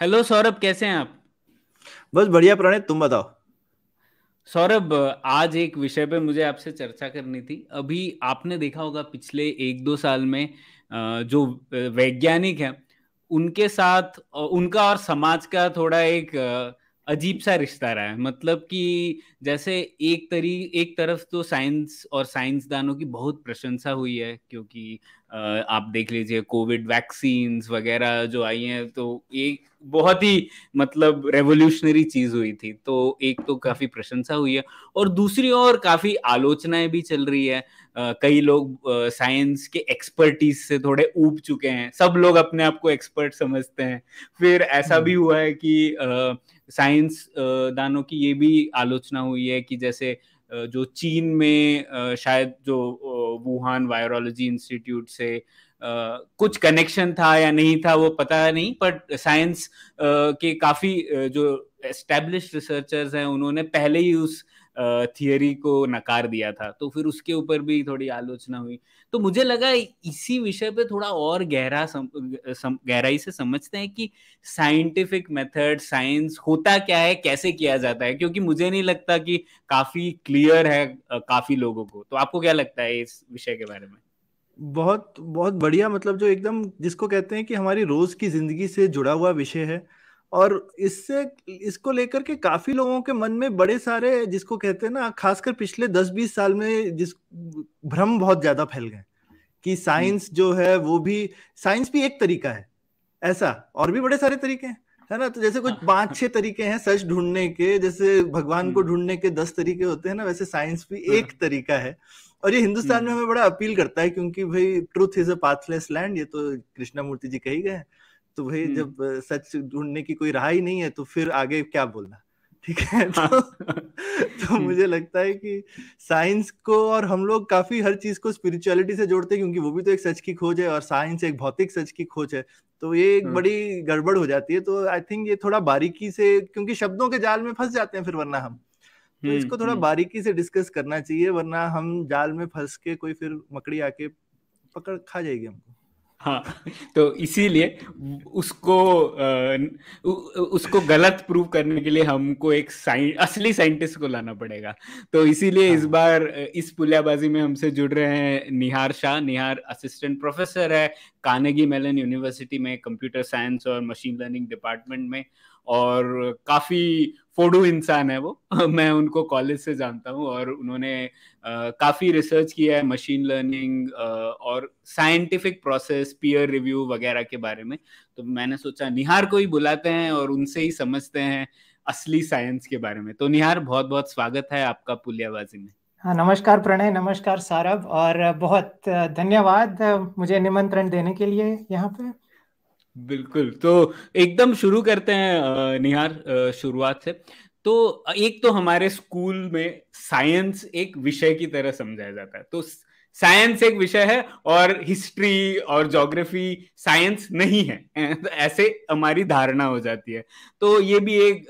Hello Saurabh कैसे हैं आप बस बढ़िया प्रणय तुम बताओ सौरभ आज एक विषय पे मुझे आपसे चर्चा करनी थी अभी आपने देखा होगा पिछले एक दो साल में जो वैज्ञानिक हैं उनके साथ उनका और समाज का थोड़ा एक अजीब सा रिश्ता रहा है मतलब कि जैसे एक तरी एक तरफ तो साइंस और साइंसदानों की बहुत प्रशंसा हुई है क्योंकि आप देख लीजिए कोविड वैक्सीन वगैरह जो आई हैं तो ये बहुत ही मतलब रेवोल्यूशनरी चीज हुई थी तो एक तो काफी प्रशंसा हुई है और दूसरी और काफी आलोचनाएं भी चल रही है आ, कई लोग साइंस के एक्सपर्टीज से थोड़े ऊब चुके हैं सब लोग अपने आप को एक्सपर्ट समझते हैं फिर ऐसा भी हम्म। हुआ है कि साइंस दानों की ये भी आलोचना हुई है कि जैसे जो चीन में शायद जो वुहान वायरोलॉजी इंस्टीट्यूट से कुछ कनेक्शन था या नहीं था वो पता नहीं बट साइंस के काफी जो एस्टेब्लिश रिसर्चर्स हैं उन्होंने पहले ही उस आ, थियरी को नकार दिया था तो फिर उसके ऊपर भी थोड़ी आलोचना हुई तो मुझे लगा इसी विषय पे थोड़ा और गहरा सम, सम, गहराई से समझते हैं कि साइंटिफिक मेथड साइंस होता क्या है कैसे किया जाता है क्योंकि मुझे नहीं लगता कि काफी क्लियर है काफी लोगों को तो आपको क्या लगता है इस विषय के बारे में बहुत बहुत बढ़िया मतलब जो एकदम जिसको कहते हैं कि हमारी रोज की जिंदगी से जुड़ा हुआ विषय है और इससे इसको लेकर के काफी लोगों के मन में बड़े सारे जिसको कहते हैं ना खासकर पिछले दस बीस साल में जिस भ्रम बहुत ज्यादा फैल गए कि हम्म। साइंस जो है वो भी साइंस भी एक तरीका है ऐसा और भी बड़े सारे तरीके हैं है ना तो जैसे कुछ पांच छह तरीके हैं सच ढूंढने के जैसे भगवान को हम्म। ढूंढने के दस तरीके होते हैं ना वैसे साइंस भी हम्म। एक तरीका है और ये हिंदुस्तान में हमें बड़ा अपील करता है क्योंकि भाई truth is a pathless land ये तो कृष्णा मूर्ति जी कही गए हैं तो भाई जब सच ढूंढने की कोई राह ही नहीं है तो फिर आगे क्या बोलना ठीक है हाँ। तो, तो मुझे लगता है कि साइंस को और हम लोग काफी हर चीज को स्पिरिचुअलिटी से जोड़ते हैं क्योंकि वो भी तो एक सच की खोज है और साइंस एक भौतिक सच की खोज है तो ये एक बड़ी गड़बड़ हो जाती है तो आई थिंक ये थोड़ा बारीकी से क्योंकि शब्दों के जाल में फंस जाते हैं फिर वरना हम तो इसको थोड़ा बारीकी से डिस्कस करना चाहिए वरना हम जाल में फंस के कोई फिर मकड़ी आके पकड़ खा जाएगी हमको हाँ तो इसीलिए उसको उसको गलत प्रूव करने के लिए हमको एक साइं, असली साइंटिस्ट को लाना पड़ेगा तो इसीलिए हाँ। इस बार इस पुलियाबाजी में हमसे जुड़ रहे हैं निहार शाह निहार असिस्टेंट प्रोफेसर है कानेगी मेलन यूनिवर्सिटी में कंप्यूटर साइंस और मशीन लर्निंग डिपार्टमेंट में और काफी फोडू इंसान है वो मैं उनको कॉलेज से जानता हूँ और उन्होंने काफ़ी रिसर्च किया है मशीन लर्निंग और साइंटिफिक प्रोसेस पीयर रिव्यू वगैरह के बारे में तो मैंने सोचा निहार को ही बुलाते हैं और उनसे ही समझते हैं असली साइंस के बारे में तो निहार बहुत बहुत स्वागत है आपका पुलियाबाजी में हाँ नमस्कार प्रणय नमस्कार सारभ और बहुत धन्यवाद मुझे निमंत्रण देने के लिए यहाँ पे बिल्कुल तो एकदम शुरू करते हैं निहार शुरुआत से तो एक तो हमारे स्कूल में साइंस एक विषय की तरह समझाया जाता है तो साइंस एक विषय है और हिस्ट्री और ज्योग्राफी साइंस नहीं है ऐसे हमारी धारणा हो जाती है तो ये भी एक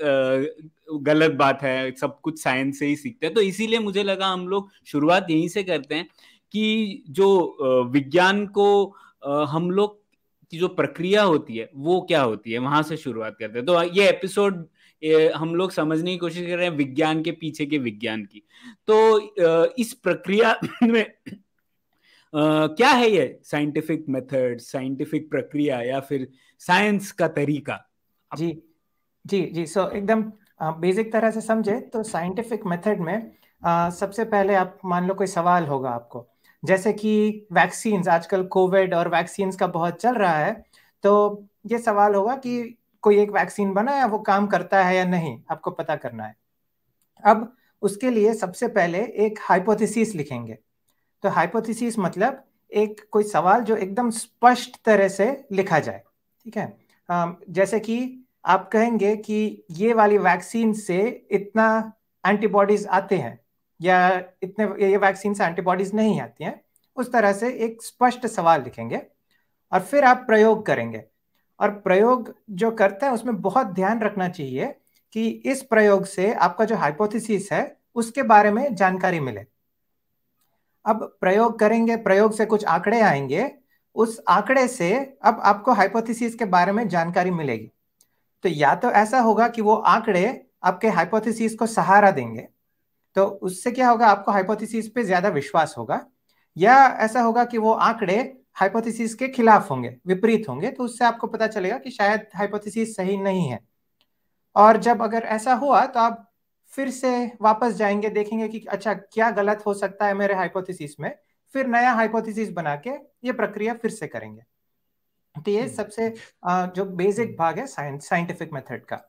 गलत बात है सब कुछ साइंस से ही सीखते हैं तो इसीलिए मुझे लगा हम लोग शुरुआत यहीं से करते हैं कि जो विज्ञान को हम लोग की जो प्रक्रिया होती है वो क्या होती है वहां से शुरुआत करते हैं तो ये एपिसोड हम लोग समझने की कोशिश कर रहे हैं विज्ञान के पीछे के विज्ञान की तो इस प्रक्रिया में क्या है ये साइंटिफिक मेथड साइंटिफिक प्रक्रिया या फिर साइंस का तरीका जी जी जी सो एकदम बेसिक तरह से समझे तो साइंटिफिक मेथड में सबसे पहले आप मान लो कोई सवाल होगा आपको जैसे कि वैक्सीन आजकल कोविड और वैक्सीन का बहुत चल रहा है तो ये सवाल होगा कि कोई एक वैक्सीन बना है वो काम करता है या नहीं आपको पता करना है अब उसके लिए सबसे पहले एक हाइपोथेसिस लिखेंगे तो हाइपोथेसिस मतलब एक कोई सवाल जो एकदम स्पष्ट तरह से लिखा जाए ठीक है जैसे कि आप कहेंगे कि ये वाली वैक्सीन से इतना एंटीबॉडीज आते हैं या इतने ये वैक्सीन से एंटीबॉडीज नहीं आती हैं उस तरह से एक स्पष्ट सवाल लिखेंगे और फिर आप प्रयोग करेंगे और प्रयोग जो करते हैं उसमें बहुत ध्यान रखना चाहिए कि इस प्रयोग से आपका जो हाइपोथेसिस है उसके बारे में जानकारी मिले अब प्रयोग करेंगे प्रयोग से कुछ आंकड़े आएंगे उस आंकड़े से अब आपको हाइपोथेसिस के बारे में जानकारी मिलेगी तो या तो ऐसा होगा कि वो आंकड़े आपके हाइपोथेसिस को सहारा देंगे तो उससे क्या होगा आपको हाइपोथेसिस पे ज्यादा विश्वास होगा या ऐसा होगा कि वो आंकड़े हाइपोथेसिस के खिलाफ होंगे विपरीत होंगे तो उससे आपको पता चलेगा कि शायद हाइपोथेसिस सही नहीं है और जब अगर ऐसा हुआ तो आप फिर से वापस जाएंगे देखेंगे कि अच्छा क्या गलत हो सकता है मेरे हाइपोथेसिस में फिर नया हाइपोथेसिस बना के ये प्रक्रिया फिर से करेंगे तो ये हम्म। सबसे जो बेसिक भाग है साइंटिफिक मेथड का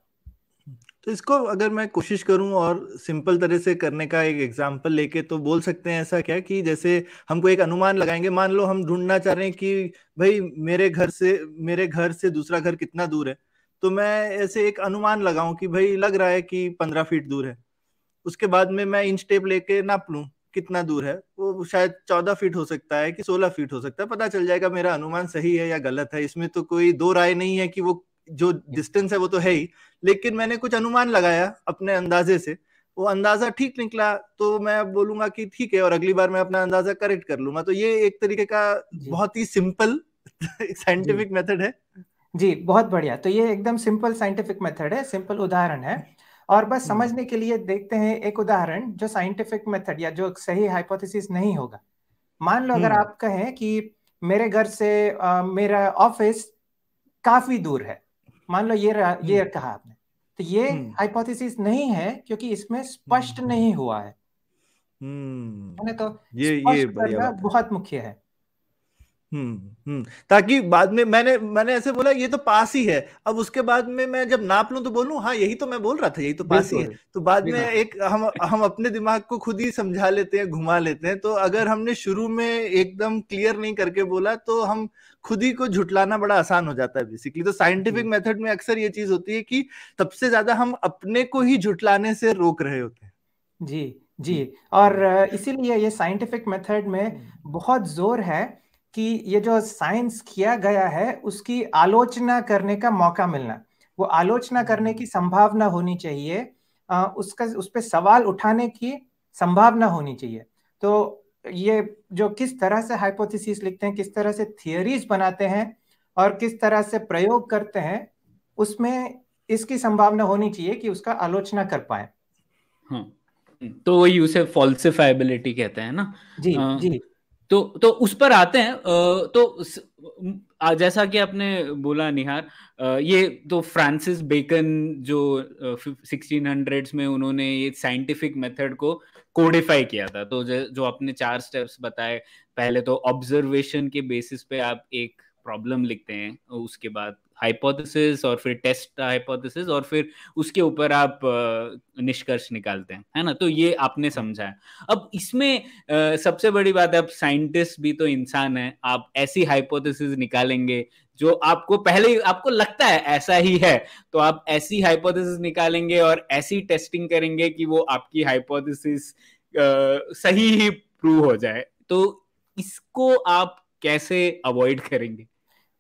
तो इसको अगर मैं कोशिश करूं और सिंपल तरह से करने का एक एग्जाम्पल लेके तो बोल सकते हैं ऐसा क्या कि जैसे हमको एक अनुमान लगाएंगे मान लो हम ढूंढना चाह रहे हैं कि भाई मेरे घर से मेरे घर से दूसरा घर कितना दूर है तो मैं ऐसे एक अनुमान लगाऊं कि भाई लग रहा है कि पंद्रह फीट दूर है उसके बाद में मैं इंच टेप लेके नाप लू कितना दूर है वो शायद चौदह फीट हो सकता है कि सोलह फीट हो सकता है पता चल जाएगा मेरा अनुमान सही है या गलत है इसमें तो कोई दो राय नहीं है कि वो जो डिस्टेंस है वो तो है ही लेकिन मैंने कुछ अनुमान लगाया अपने अंदाजे से वो अंदाजा ठीक निकला तो मैं बोलूंगा कि ठीक है और अगली बार मैं अपना अंदाजा करेक्ट कर लूंगा तो ये एक तरीके का बहुत ही सिंपल साइंटिफिक मेथड है जी बहुत बढ़िया तो ये एकदम सिंपल साइंटिफिक मेथड है सिंपल उदाहरण है और बस हम्म। समझने के लिए देखते हैं एक उदाहरण जो साइंटिफिक मेथड या जो सही हाइपोथेसिस नहीं होगा मान लो अगर हम्म। आप कहें कि मेरे घर से आ, मेरा ऑफिस काफी दूर है मान लो ये ये हम्म। कहा आपने तो ये हाइपोथेसिस हम्म। नहीं है क्योंकि इसमें स्पष्ट हम्म। नहीं हुआ है है तो ये ये बहुत मुख्य है हम्म हम्म ताकि बाद में मैंने मैंने ऐसे बोला ये तो पास ही है अब उसके बाद में मैं जब नाप लू तो बोलू हाँ यही तो मैं बोल रहा था यही तो पास ही है तो बाद में एक हम हम अपने दिमाग को खुद ही समझा लेते हैं घुमा लेते हैं तो अगर हमने शुरू में एकदम क्लियर नहीं करके बोला तो हम खुद ही को झुटलाना बड़ा आसान हो जाता है बेसिकली तो साइंटिफिक मेथड में अक्सर ये चीज होती है कि सबसे ज्यादा हम अपने को ही झुटलाने से रोक रहे होते हैं जी जी हम्म। और इसीलिए ये साइंटिफिक मेथड में बहुत जोर है कि ये जो साइंस किया गया है उसकी आलोचना करने का मौका मिलना वो आलोचना करने की हम्म। संभावना होनी चाहिए आ, उसका उस पर सवाल उठाने की संभावना होनी चाहिए तो ये जो किस तरह से हाइपोथेसिस लिखते हैं किस तरह से थियोरीज बनाते हैं और किस तरह से प्रयोग करते हैं उसमें इसकी संभावना होनी चाहिए कि उसका आलोचना कर पाए हम्म। तो वही उसे फॉल्सिफाइबिलिटी कहते हैं ना जी आ, जी तो तो उस पर आते हैं तो जैसा कि आपने बोला निहार ये तो फ्रांसिस बेकन जो सिक्सटीन में उन्होंने ये साइंटिफिक मेथड को कोडिफाई किया था तो जो आपने चार स्टेप्स बताए पहले तो ऑब्जर्वेशन के बेसिस पे आप एक प्रॉब्लम लिखते हैं उसके बाद हाइपोथेसिस और फिर टेस्ट हाइपोथेसिस और फिर उसके ऊपर आप निष्कर्ष निकालते हैं है ना तो ये आपने समझा है अब इसमें सबसे बड़ी बात है अब साइंटिस्ट भी तो इंसान है आप ऐसी हाइपोथेसिस निकालेंगे जो आपको पहले आपको लगता है ऐसा ही है तो आप ऐसी हाइपोथेसिस निकालेंगे और ऐसी टेस्टिंग करेंगे कि वो आपकी हाइपोथेसिस सही ही प्रूव हो जाए तो इसको आप कैसे अवॉइड करेंगे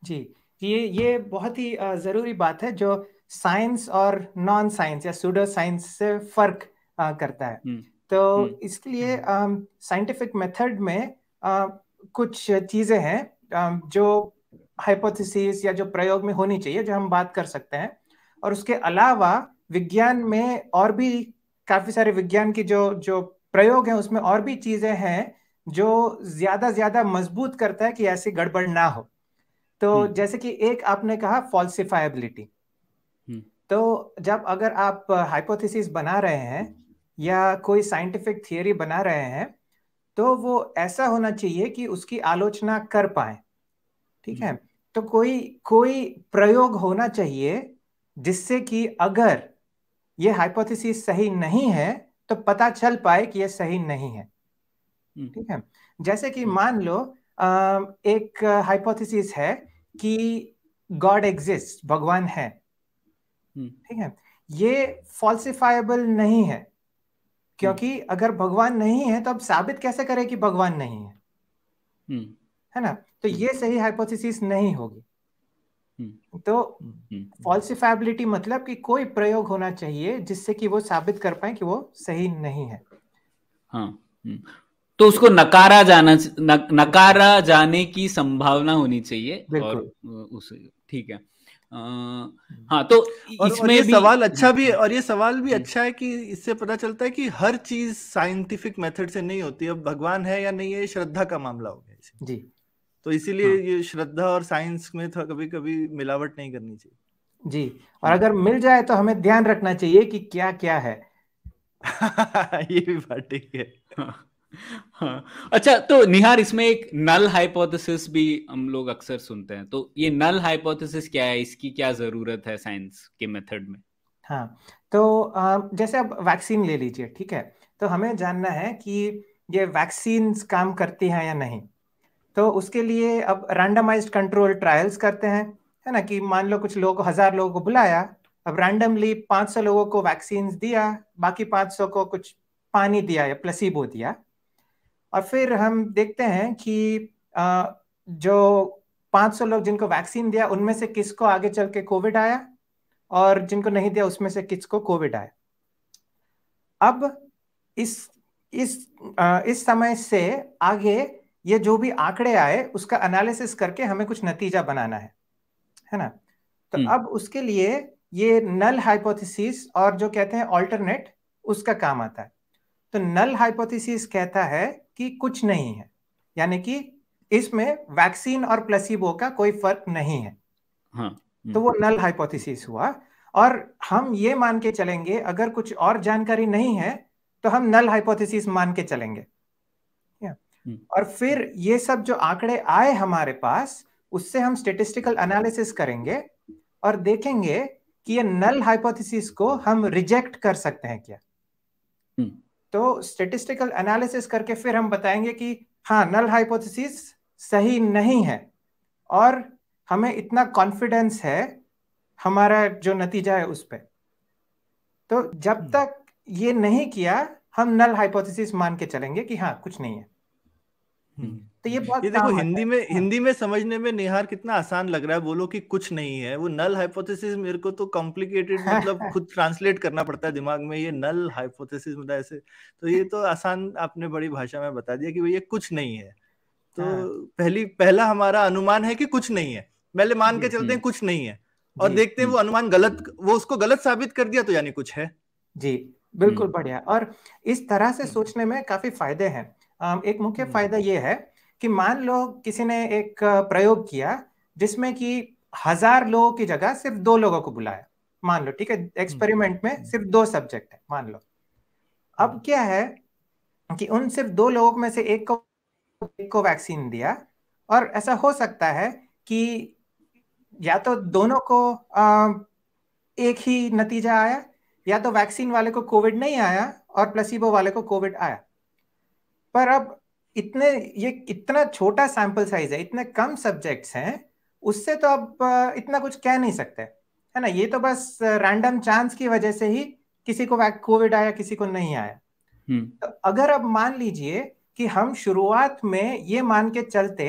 जी ये ये बहुत ही ज़रूरी बात है जो साइंस और नॉन साइंस या सुडो साइंस से फर्क करता है हम्म। तो इसके लिए साइंटिफिक मेथड में आ, कुछ चीज़ें हैं जो हाइपोथेसिस या जो प्रयोग में होनी चाहिए जो हम बात कर सकते हैं और उसके अलावा विज्ञान में और भी काफ़ी सारे विज्ञान की जो जो प्रयोग है उसमें और भी चीज़ें हैं जो ज़्यादा ज़्यादा मजबूत करता है कि ऐसी गड़बड़ ना हो तो हम्म। जैसे कि एक आपने कहा फॉल्सिफाइबिलिटी हम्म। तो जब अगर आप हाइपोथेसिस बना रहे हैं या कोई साइंटिफिक थियोरी बना रहे हैं तो वो ऐसा होना चाहिए कि उसकी आलोचना कर पाए ठीक है हम्म। तो कोई कोई प्रयोग होना चाहिए जिससे कि अगर ये हाइपोथेसिस सही नहीं है तो पता चल पाए कि ये सही नहीं है ठीक है जैसे कि मान लो एक हाइपोथेसिस है कि गॉड एग्जिस्ट भगवान है हम्म। ठीक है ये फॉल्सिफाइबल नहीं है क्योंकि हम्म। अगर भगवान नहीं है तो अब साबित कैसे करें कि भगवान नहीं है हम्म। है ना तो ये सही हाइपोथेसिस नहीं होगी तो फॉल्सिफाइबिलिटी मतलब कि कोई प्रयोग होना चाहिए जिससे कि वो साबित कर पाए कि वो सही नहीं है हाँ तो उसको नकारा जाना न, नकारा जाने की संभावना होनी चाहिए और उस ठीक है आ, हाँ तो और, इसमें और ये भी... सवाल अच्छा भी हाँ। और ये सवाल भी अच्छा है कि इससे पता चलता है कि हर चीज साइंटिफिक मेथड से नहीं होती अब भगवान है या नहीं है श्रद्धा का मामला हो गया जी तो इसीलिए हाँ। ये श्रद्धा और साइंस में कभी कभी मिलावट नहीं करनी चाहिए जी और हाँ। अगर मिल जाए तो हमें ध्यान रखना चाहिए कि क्या क्या है ये भी बात ठीक है हाँ। हाँ अच्छा तो निहार इसमें एक नल हाइपोथेसिस भी हम लोग अक्सर सुनते हैं तो ये नल हाइपोथेसिस क्या है इसकी क्या जरूरत है साइंस के मेथड में हाँ तो जैसे आप वैक्सीन ले लीजिए ठीक है तो हमें जानना है कि ये वैक्सीन काम करती हैं या नहीं तो उसके लिए अब रैंडमाइज्ड कंट्रोल ट्रायल्स करते हैं है ना कि मान लो कुछ लोग हजार लोगों को बुलाया अब रैंडमली 500 लोगों को वैक्सीन दिया बाकी 500 को कुछ पानी दिया या प्लसीबो दिया और फिर हम देखते हैं कि जो 500 लोग जिनको वैक्सीन दिया उनमें से किसको आगे चल के कोविड आया और जिनको नहीं दिया उसमें से किसको कोविड आया अब इस इस इस समय से आगे ये जो भी आंकड़े आए उसका एनालिसिस करके हमें कुछ नतीजा बनाना है है ना तो हम्म। अब उसके लिए ये नल हाइपोथेसिस और जो कहते हैं ऑल्टरनेट उसका काम आता है तो नल हाइपोथेसिस कहता है कि कुछ नहीं है यानी कि इसमें वैक्सीन और प्लेसिबो का कोई फर्क नहीं है हाँ, हम्म। तो वो नल हाइपोथेसिस हुआ और हम ये मान के चलेंगे अगर कुछ और जानकारी नहीं है तो हम नल हाइपोथेसिस मान के चलेंगे हम्म। और फिर ये सब जो आंकड़े आए हमारे पास उससे हम स्टेटिस्टिकल एनालिसिस करेंगे और देखेंगे कि ये नल हाइपोथेसिस को हम रिजेक्ट कर सकते हैं क्या हम्म। तो स्टेटिस्टिकल एनालिसिस करके फिर हम बताएंगे कि हाँ नल हाइपोथेसिस सही नहीं है और हमें इतना कॉन्फिडेंस है हमारा जो नतीजा है उस पर तो जब हम्म। तक ये नहीं किया हम नल हाइपोथेसिस मान के चलेंगे कि हाँ कुछ नहीं है हम्म। तो ये बहुत ये देखो हिंदी में हाँ। हिंदी में समझने में निहार कितना आसान लग रहा है बोलो कि कुछ नहीं है वो नल हाइपोथेसिस मेरे को तो कॉम्प्लिकेटेड मतलब खुद ट्रांसलेट करना पड़ता है दिमाग में ये नल हाइपोथेसिस मतलब ऐसे तो ये तो आसान आपने बड़ी भाषा में बता दिया कि भैया कुछ नहीं है तो हाँ। पहली पहला हमारा अनुमान है कि कुछ नहीं है पहले मान के चलते हैं कुछ नहीं है और देखते हैं वो अनुमान गलत वो उसको गलत साबित कर दिया तो यानी कुछ है जी बिल्कुल हम्म। बढ़िया और इस तरह से हम्म। सोचने में काफी फायदे हैं एक मुख्य हम्म। फायदा ये है कि मान लो किसी ने एक प्रयोग किया जिसमें कि हजार लोगों की जगह सिर्फ दो लोगों को बुलाया मान लो ठीक है एक्सपेरिमेंट हम्म। में सिर्फ दो सब्जेक्ट है मान लो अब हम्म। क्या है कि उन सिर्फ दो लोगों में से एक को एक को वैक्सीन दिया और ऐसा हो सकता है कि या तो दोनों को आ, एक ही नतीजा आया या तो वैक्सीन वाले को कोविड नहीं आया और प्लसीबो वाले को कोविड आया पर अब इतने ये इतना छोटा सैंपल साइज है इतने कम सब्जेक्ट्स हैं उससे तो आप इतना कुछ कह नहीं सकते है ना ये तो बस रैंडम चांस की वजह से ही किसी को कोविड आया किसी को नहीं आया हम्म। तो अगर आप मान लीजिए कि हम शुरुआत में ये मान के चलते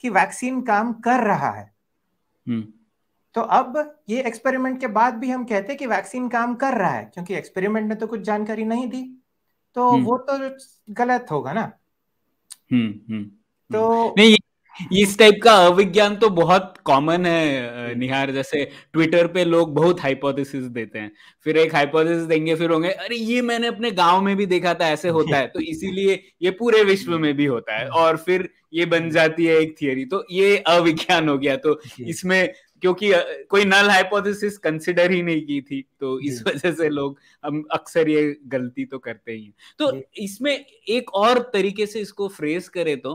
कि वैक्सीन काम कर रहा है हम्म। तो अब ये एक्सपेरिमेंट के बाद भी हम कहते कि वैक्सीन काम कर रहा है क्योंकि एक्सपेरिमेंट ने तो कुछ जानकारी नहीं दी तो हम्म। वो तो गलत होगा ना हम्म, हम्म। तो नहीं इस टाइप का अविज्ञान तो बहुत कॉमन है निहार जैसे ट्विटर पे लोग बहुत हाइपोथेसिस देते हैं फिर एक हाइपोथेसिस देंगे फिर होंगे अरे ये मैंने अपने गांव में भी देखा था ऐसे होता है तो इसीलिए ये पूरे विश्व में भी होता है और फिर ये बन जाती है एक थियोरी तो ये अविज्ञान हो गया तो इसमें क्योंकि कोई नल हाइपोथेसिस कंसिडर ही नहीं की थी तो इस वजह से लोग हम अक्सर ये गलती तो करते ही तो इसमें एक और तरीके से इसको फ्रेस करें तो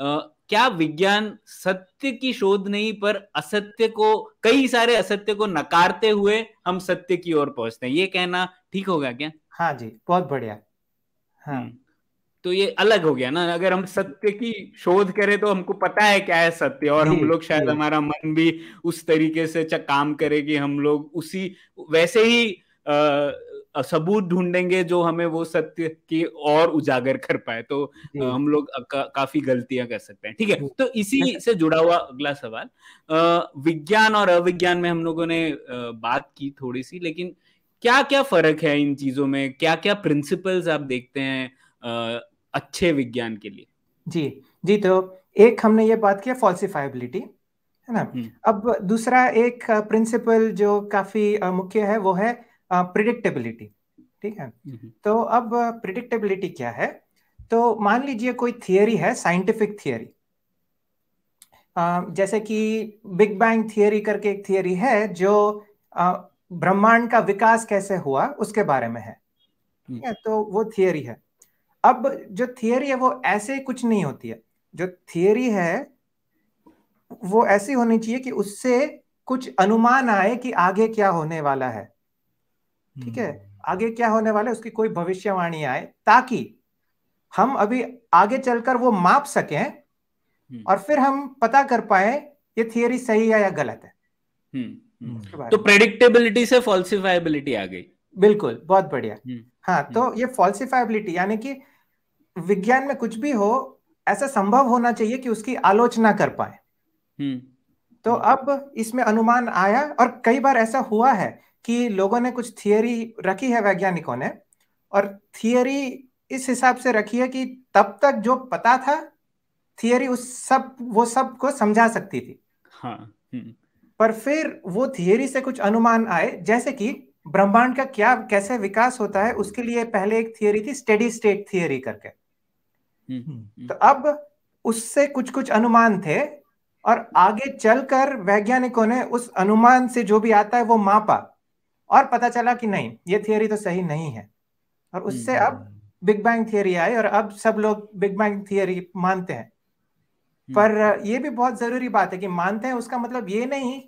आ, क्या विज्ञान सत्य की शोध नहीं पर असत्य को कई सारे असत्य को नकारते हुए हम सत्य की ओर पहुंचते हैं ये कहना ठीक होगा क्या हाँ जी बहुत बढ़िया हाँ हम्म। तो ये अलग हो गया ना अगर हम सत्य की शोध करें तो हमको पता है क्या है सत्य और हम लोग शायद हमारा मन भी उस तरीके से काम करे कि हम लोग उसी वैसे ही आ, सबूत ढूंढेंगे जो हमें वो सत्य की और उजागर कर पाए तो हम लोग का, काफी गलतियां कर सकते हैं ठीक है तो इसी अच्छा। से जुड़ा हुआ अगला सवाल विज्ञान और अविज्ञान में हम लोगों ने बात की थोड़ी सी लेकिन क्या क्या फर्क है इन चीजों में क्या क्या प्रिंसिपल्स आप देखते हैं अच्छे विज्ञान के लिए जी जी तो एक हमने ये बात किया फॉल्सिफाइबिलिटी है ना हम्म। अब दूसरा एक प्रिंसिपल जो काफी मुख्य है वो है प्रिडिक्टेबिलिटी ठीक है हम्म। तो अब प्रिडिक्टेबिलिटी क्या है तो मान लीजिए कोई थियोरी है साइंटिफिक थियोरी जैसे कि बिग बैंग थियोरी करके एक थियोरी है जो ब्रह्मांड का विकास कैसे हुआ उसके बारे में है हम्म। ठीक है तो वो थियोरी है अब जो थियोरी है वो ऐसे कुछ नहीं होती है जो थियोरी है वो ऐसी होनी चाहिए कि उससे कुछ अनुमान आए कि आगे क्या होने वाला है ठीक है हम्म। आगे क्या होने वाला है उसकी कोई भविष्यवाणी आए ताकि हम अभी आगे चलकर वो माप सकें हम्म। और फिर हम पता कर पाए ये थियोरी सही है या गलत है हम्म, तो प्रेडिक्टेबिलिटी से फॉल्सिफाइबिलिटी आ गई बिल्कुल बहुत बढ़िया हाँ तो ये फॉल्सिफाइबिलिटी यानी कि विज्ञान में कुछ भी हो ऐसा संभव होना चाहिए कि उसकी आलोचना कर पाए हम्म। तो अब इसमें अनुमान आया और कई बार ऐसा हुआ है कि लोगों ने कुछ थियोरी रखी है वैज्ञानिकों ने और थियोरी इस हिसाब से रखी है कि तब तक जो पता था थियोरी उस सब वो सब को समझा सकती थी हाँ हम्म। पर फिर वो थियोरी से कुछ अनुमान आए जैसे कि ब्रह्मांड का क्या कैसे विकास होता है उसके लिए पहले एक थियोरी थी स्टेडी स्टेट थियोरी करके हम्म, हम्म, हम्म। तो अब उससे कुछ कुछ अनुमान थे और आगे चलकर वैज्ञानिकों ने उस अनुमान से जो भी आता है वो मापा और पता चला कि नहीं ये थियोरी तो सही नहीं है और उससे अब बिग बैंग थियोरी आई और अब सब लोग बिग बैंग थियोरी मानते हैं पर यह भी बहुत जरूरी बात है कि मानते हैं उसका मतलब ये नहीं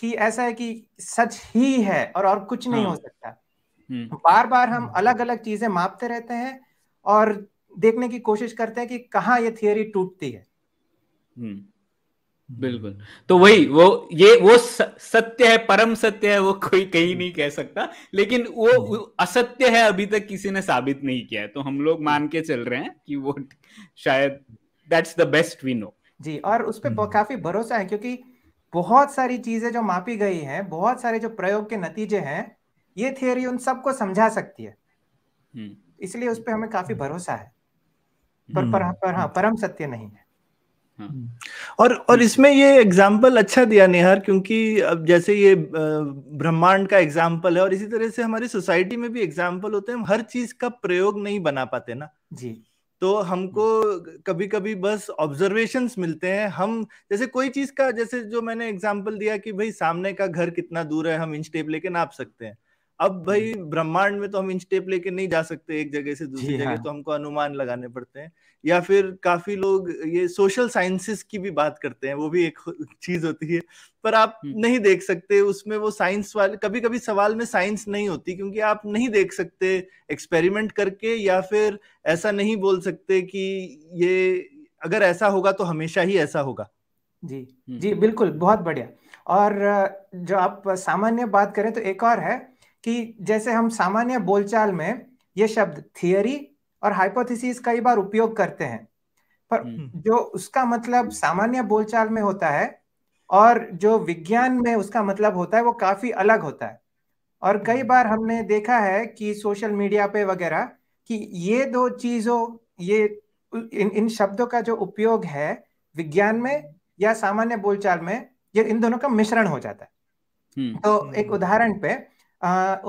कि ऐसा है कि सच ही है और और कुछ नहीं हो हाँ। सकता हम्म। बार बार हम हाँ। अलग अलग चीजें मापते रहते हैं और देखने की कोशिश करते हैं कि कहाँ ये थियोरी टूटती है हम्म। हम्म। बिल्कुल तो वही वो ये वो सत्य है परम सत्य है वो कोई कहीं नहीं कह सकता लेकिन वो असत्य है अभी तक किसी ने साबित नहीं किया है तो हम लोग मान के चल रहे हैं कि वो शायद that's the best we know जी और उस पर काफी भरोसा है क्योंकि बहुत सारी चीजें जो मापी गई हैं बहुत सारे जो प्रयोग के नतीजे हैं ये थियोरी उन सबको समझा सकती है हम्म। इसलिए उस पर हमें काफी हम्म। भरोसा है हम्म। पर पर, पर हाँ परम सत्य नहीं है हाँ। और और इसमें ये एग्जाम्पल अच्छा दिया नेहर क्योंकि अब जैसे ये ब्रह्मांड का एग्जाम्पल है और इसी तरह से हमारी सोसाइटी में भी एग्जाम्पल होते हैं हम हर चीज का प्रयोग नहीं बना पाते ना जी तो हमको हम्म। कभी कभी बस ऑब्जर्वेशन मिलते हैं हम जैसे कोई चीज का जैसे जो मैंने एग्जाम्पल दिया कि भाई सामने का घर कितना दूर है हम इंच टेप लेके नाप सकते हैं अब भाई हम्म। ब्रह्मांड में तो हम इंच टेप लेके नहीं जा सकते एक जगह से दूसरी जगह हाँ। तो हमको अनुमान लगाने पड़ते हैं या फिर काफी लोग ये सोशल साइंसेस की भी बात करते हैं वो भी एक चीज होती है पर आप नहीं देख सकते उसमें वो साइंस वाले कभी कभी सवाल में साइंस नहीं होती क्योंकि आप नहीं देख सकते एक्सपेरिमेंट करके या फिर ऐसा नहीं बोल सकते कि ये अगर ऐसा होगा तो हमेशा ही ऐसा होगा जी जी बिल्कुल बहुत बढ़िया और जो आप सामान्य बात करें तो एक और है कि जैसे हम सामान्य बोलचाल में ये शब्द थियरी और हाइपोथेसिस कई बार उपयोग करते हैं पर हम्म। जो उसका मतलब सामान्य बोलचाल में होता है और जो विज्ञान में उसका मतलब होता है वो काफी अलग होता है और कई हम्म। बार हमने देखा है कि सोशल मीडिया पे वगैरह कि ये दो चीजों ये इन इन शब्दों का जो उपयोग है विज्ञान में या सामान्य बोलचाल में ये इन दोनों का मिश्रण हो जाता है हम्म। तो एक उदाहरण पे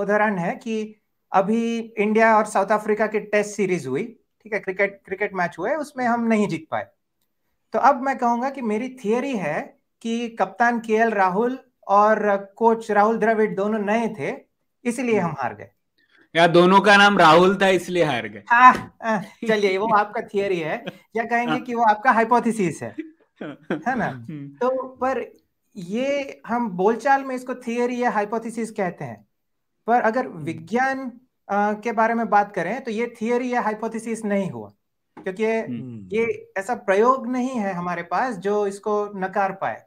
उदाहरण है कि अभी इंडिया और साउथ अफ्रीका की टेस्ट सीरीज हुई ठीक है क्रिकेट क्रिकेट मैच हुए उसमें हम नहीं जीत पाए तो अब मैं कहूंगा कि मेरी थियरी है कि कप्तान के राहुल और कोच राहुल द्रविड़ दोनों नए थे इसलिए हम्म। हम हार गए या दोनों का नाम राहुल था इसलिए हार गए हाँ, हाँ, चलिए वो आपका थियरी है या कहेंगे हाँ। कि वो आपका हाइपोथेसिस है है ना हम्म। तो पर ये हम बोलचाल में इसको थियरी या हाइपोथेसिस कहते हैं पर अगर हम्म। विज्ञान के बारे में बात करें तो ये थियोरी या हाइपोथेसिस नहीं हुआ क्योंकि हम्म। ये ऐसा प्रयोग नहीं है हमारे पास जो इसको नकार पाए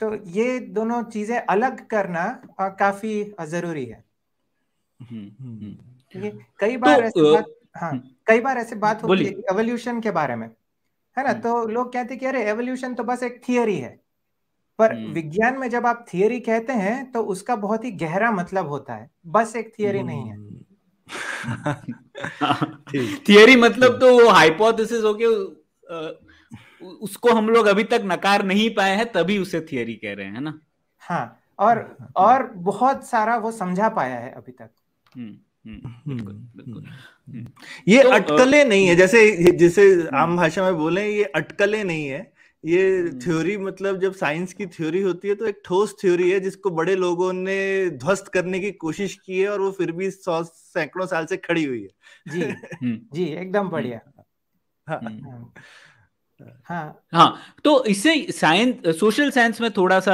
तो ये दोनों चीजें अलग करना काफी जरूरी है हम्म, कई बार तो, ऐसी बात हाँ कई बार ऐसी बात होती है एवोल्यूशन के बारे में है ना तो लोग कहते हैं कि अरे एवोल्यूशन तो बस एक थियोरी है पर विज्ञान में जब आप थियरी कहते हैं तो उसका बहुत ही गहरा मतलब होता है बस एक थियरी नहीं है थियरी मतलब तो हाइपोथेसिस हो के उसको हम लोग अभी तक नकार नहीं पाए हैं तभी उसे थियरी कह रहे हैं ना हाँ और और बहुत सारा वो समझा पाया है अभी तक ये तो, अटकले नहीं है जैसे जैसे आम भाषा में बोले ये अटकले नहीं है ये हम्म। थ्योरी मतलब जब साइंस की थ्योरी होती है तो एक ठोस थ्योरी है जिसको बड़े लोगों ने ध्वस्त करने की कोशिश की है और वो फिर भी सौ सैकड़ों साल से खड़ी हुई है जी जी एकदम हम्म। बढ़िया हाँ।, हम्म। हाँ हाँ तो इससे साइंस सोशल साइंस में थोड़ा सा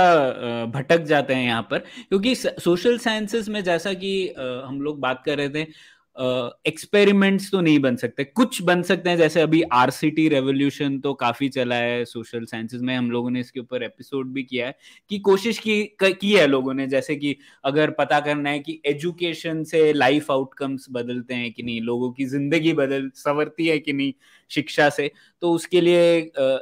भटक जाते हैं यहाँ पर क्योंकि सोशल साइंसेस में जैसा कि हम लोग बात कर रहे थे एक्सपेरिमेंट्स uh, तो नहीं बन सकते कुछ बन सकते हैं जैसे अभी आर रेवोल्यूशन तो काफी चला है सोशल साइंसेज में हम लोगों ने इसके ऊपर एपिसोड भी किया है कि कोशिश की की है लोगों ने जैसे कि अगर पता करना है कि एजुकेशन से लाइफ आउटकम्स बदलते हैं कि नहीं लोगों की जिंदगी बदल संवरती है कि नहीं शिक्षा से तो उसके लिए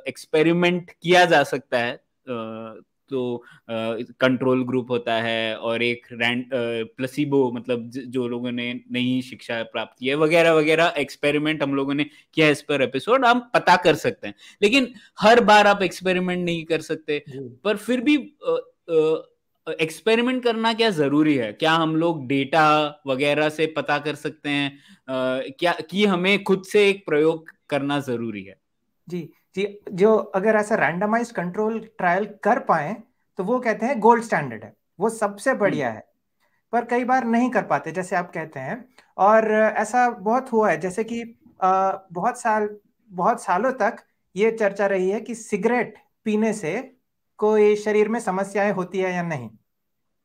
एक्सपेरिमेंट uh, किया जा सकता है uh, तो कंट्रोल uh, ग्रुप होता है और एक रैंड प्लसीबो uh, मतलब जो लोगों ने नई शिक्षा प्राप्त की है वगैरह वगैरह एक्सपेरिमेंट हम लोगों ने किया इस पर एपिसोड हम पता कर सकते हैं लेकिन हर बार आप एक्सपेरिमेंट नहीं कर सकते पर फिर भी uh, एक्सपेरिमेंट करना क्या जरूरी है क्या हम लोग डेटा वगैरह से पता कर सकते हैं क्या कि हमें खुद से एक प्रयोग करना जरूरी है जी जो अगर ऐसा रैंडमाइज कंट्रोल ट्रायल कर पाए तो वो कहते हैं गोल्ड स्टैंडर्ड है वो सबसे हम्म। बढ़िया है पर कई बार नहीं कर पाते जैसे आप कहते हैं और ऐसा बहुत हुआ है जैसे कि बहुत साल बहुत सालों तक ये चर्चा रही है कि सिगरेट पीने से कोई शरीर में समस्याएं होती है या नहीं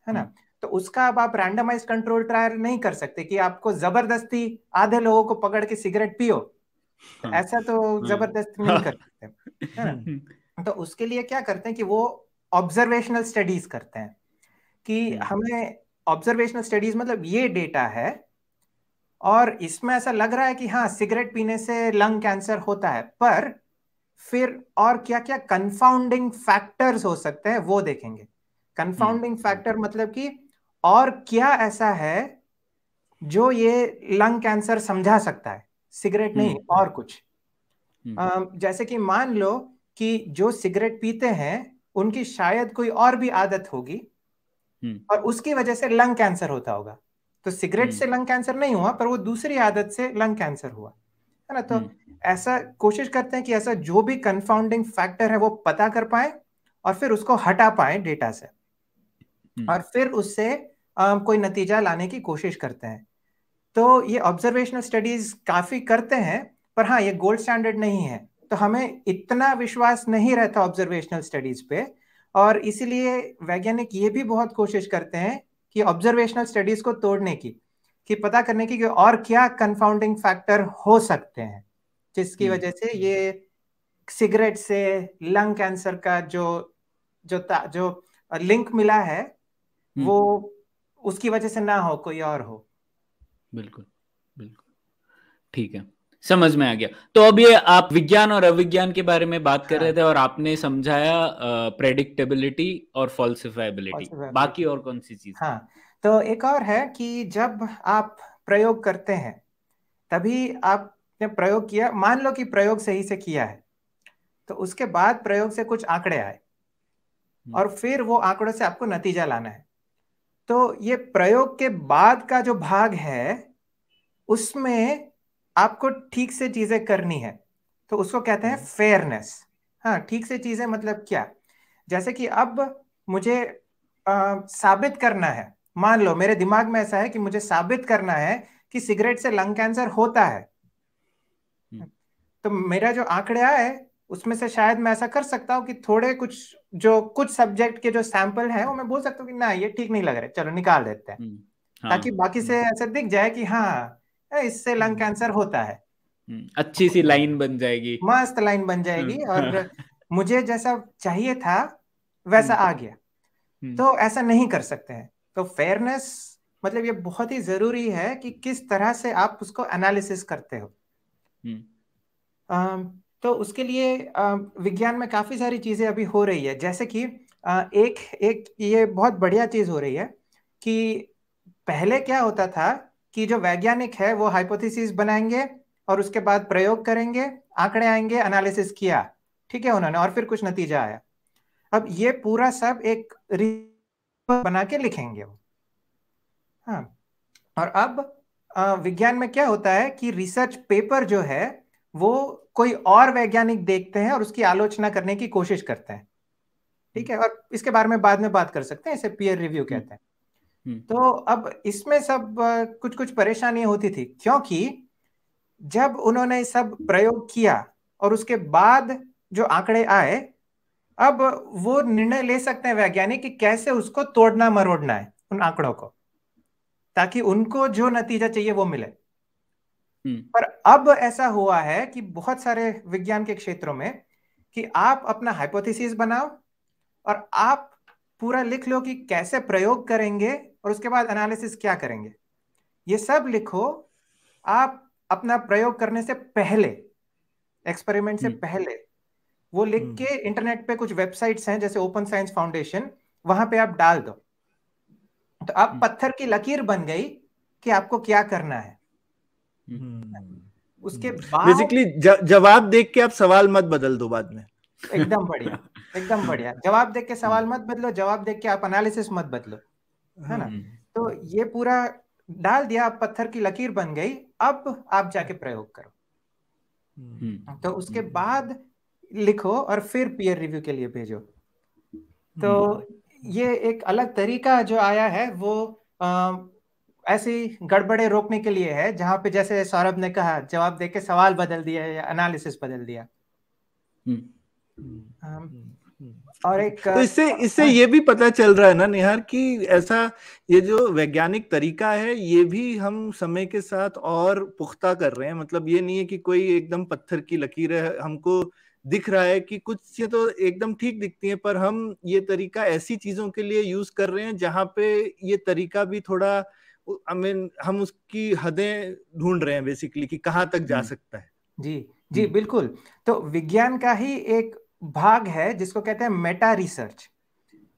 है ना हम्म। तो उसका अब आप रैंडमाइज कंट्रोल ट्रायल नहीं कर सकते कि आपको जबरदस्ती आधे लोगों को पकड़ के सिगरेट पियो हाँ। ऐसा तो हाँ। जबरदस्त नहीं हाँ। कर सकते तो उसके लिए क्या करते हैं कि वो ऑब्जर्वेशनल स्टडीज करते हैं कि हमें ऑब्जर्वेशनल स्टडीज मतलब ये डेटा है और इसमें ऐसा लग रहा है कि हाँ सिगरेट पीने से लंग कैंसर होता है पर फिर और क्या क्या कन्फाउंडिंग फैक्टर्स हो सकते हैं वो देखेंगे कन्फाउंडिंग हम्म, फैक्टर हम्म। मतलब कि और क्या ऐसा है जो ये लंग कैंसर समझा सकता है सिगरेट नहीं हम्म, हम्म। और कुछ हम्म। जैसे कि मान लो कि जो सिगरेट पीते हैं उनकी शायद कोई और भी आदत होगी और उसकी वजह से लंग कैंसर होता होगा तो सिगरेट से लंग कैंसर नहीं हुआ पर वो दूसरी आदत से लंग कैंसर हुआ है ना तो ऐसा कोशिश करते हैं कि ऐसा जो भी कंफाउंडिंग फैक्टर है वो पता कर पाए और फिर उसको हटा पाए डेटा से और फिर उससे कोई नतीजा लाने की कोशिश करते हैं तो ये ऑब्जर्वेशनल स्टडीज काफी करते हैं पर हाँ ये गोल्ड स्टैंडर्ड नहीं है तो हमें इतना विश्वास नहीं रहता ऑब्जर्वेशनल स्टडीज पे और इसीलिए वैज्ञानिक ये भी बहुत कोशिश करते हैं कि ऑब्जर्वेशनल स्टडीज को तोड़ने की कि पता करने की कि और क्या कंफाउंडिंग फैक्टर हो सकते हैं जिसकी हम्म। वजह से ये सिगरेट से लंग कैंसर का जो जो जो लिंक मिला है हम्म। वो उसकी वजह से ना हो कोई और हो बिल्कुल बिल्कुल ठीक है समझ में आ गया तो अब ये आप विज्ञान और अविज्ञान के बारे में बात कर रहे हाँ। थे और आपने समझाया प्रेडिक्टेबिलिटी और फॉल्सिफाइबिलिटी बाकी और कौन सी चीज हाँ तो एक और है कि जब आप प्रयोग करते हैं तभी आपने प्रयोग किया मान लो कि प्रयोग सही से किया है तो उसके बाद प्रयोग से कुछ आंकड़े आए हम्म। और फिर वो आंकड़ों से आपको नतीजा लाना है तो ये प्रयोग के बाद का जो भाग है उसमें आपको ठीक से चीजें करनी है तो उसको कहते हैं फेयरनेस हम्म। हाँ ठीक से चीजें मतलब क्या जैसे कि अब मुझे आ, साबित करना है मान लो मेरे दिमाग में ऐसा है कि मुझे साबित करना है कि सिगरेट से लंग कैंसर होता है हम्म। तो मेरा जो आंकड़ा है उसमें से शायद मैं ऐसा कर सकता हूँ कि थोड़े कुछ जो कुछ सब्जेक्ट के जो सैंपल है वो मैं बोल सकता हूँ कि ना ये ठीक नहीं लग रहा है चलो निकाल देते हैं हम्म, हाँ। ताकि बाकी से हम्म। ऐसे दिख जाए कि हाँ इससे लंग कैंसर हम्म। होता है अच्छी सी लाइन बन जाएगी मस्त लाइन बन जाएगी और मुझे जैसा चाहिए था वैसा आ गया तो ऐसा नहीं कर सकते हैं तो फेयरनेस मतलब ये बहुत ही जरूरी है कि किस तरह से आप उसको एनालिसिस करते हो तो उसके लिए विज्ञान में काफ़ी सारी चीज़ें अभी हो रही है जैसे कि एक एक ये बहुत बढ़िया चीज़ हो रही है कि पहले क्या होता था कि जो वैज्ञानिक है वो हाइपोथेसिस बनाएंगे और उसके बाद प्रयोग करेंगे आंकड़े आएंगे एनालिसिस किया ठीक है उन्होंने और फिर कुछ नतीजा आया अब ये पूरा सब एक बना के लिखेंगे वो हाँ और अब विज्ञान में क्या होता है कि रिसर्च पेपर जो है वो कोई और वैज्ञानिक देखते हैं और उसकी आलोचना करने की कोशिश करते हैं ठीक है हम्म। और इसके बारे में बाद में बात कर सकते हैं इसे पीयर रिव्यू हम्म। कहते हैं हम्म। तो अब इसमें सब कुछ कुछ परेशानी होती थी क्योंकि जब उन्होंने सब प्रयोग किया और उसके बाद जो आंकड़े आए अब वो निर्णय ले सकते हैं वैज्ञानिक कि कैसे उसको तोड़ना मरोड़ना है उन आंकड़ों को ताकि उनको जो नतीजा चाहिए वो मिले हम्म। पर अब ऐसा हुआ है कि बहुत सारे विज्ञान के क्षेत्रों में कि आप अपना हाइपोथेसिस बनाओ और आप पूरा लिख लो कि कैसे प्रयोग करेंगे और उसके बाद एनालिसिस क्या करेंगे ये सब लिखो आप अपना प्रयोग करने से पहले एक्सपेरिमेंट से हम्म। पहले वो लिख हम्म। के इंटरनेट पे कुछ वेबसाइट्स हैं जैसे ओपन साइंस फाउंडेशन वहां पे आप डाल दो तो आप पत्थर की लकीर बन गई कि आपको क्या करना है हम्म। उसके हम्म। बाद बेसिकली जवाब देख के आप सवाल मत बदल दो बाद में एकदम बढ़िया एकदम बढ़िया जवाब देख के सवाल मत बदलो जवाब देख के आप एनालिसिस मत बदलो है ना हम्म। तो ये पूरा डाल दिया आप पत्थर की लकीर बन गई अब आप जाके प्रयोग करो तो उसके बाद लिखो और फिर पीयर रिव्यू के लिए भेजो तो ये एक अलग तरीका जो आया है वो आ, ऐसी गड़बड़े रोकने के लिए है जहां पे जैसे सौरभ ने कहा जवाब दे के सवाल बदल दिया या एनालिसिस बदल दिया हम्म। हम्म, हम्म, और एक तो इससे इससे हाँ। ये भी पता चल रहा है ना निहार कि ऐसा ये जो वैज्ञानिक तरीका है ये भी हम समय के साथ और पुख्ता कर रहे हैं मतलब ये नहीं है कि कोई एकदम पत्थर की लकीर है हमको दिख रहा है कि कुछ चीजें तो एकदम ठीक दिखती है पर हम ये तरीका ऐसी चीजों के लिए यूज कर रहे हैं जहाँ पे ये तरीका भी थोड़ा आई मीन हम उसकी हदें ढूंढ रहे हैं बेसिकली कि कहाँ तक जा हम्म। सकता है जी हम्म। जी बिल्कुल तो विज्ञान का ही एक भाग है जिसको कहते हैं मेटा रिसर्च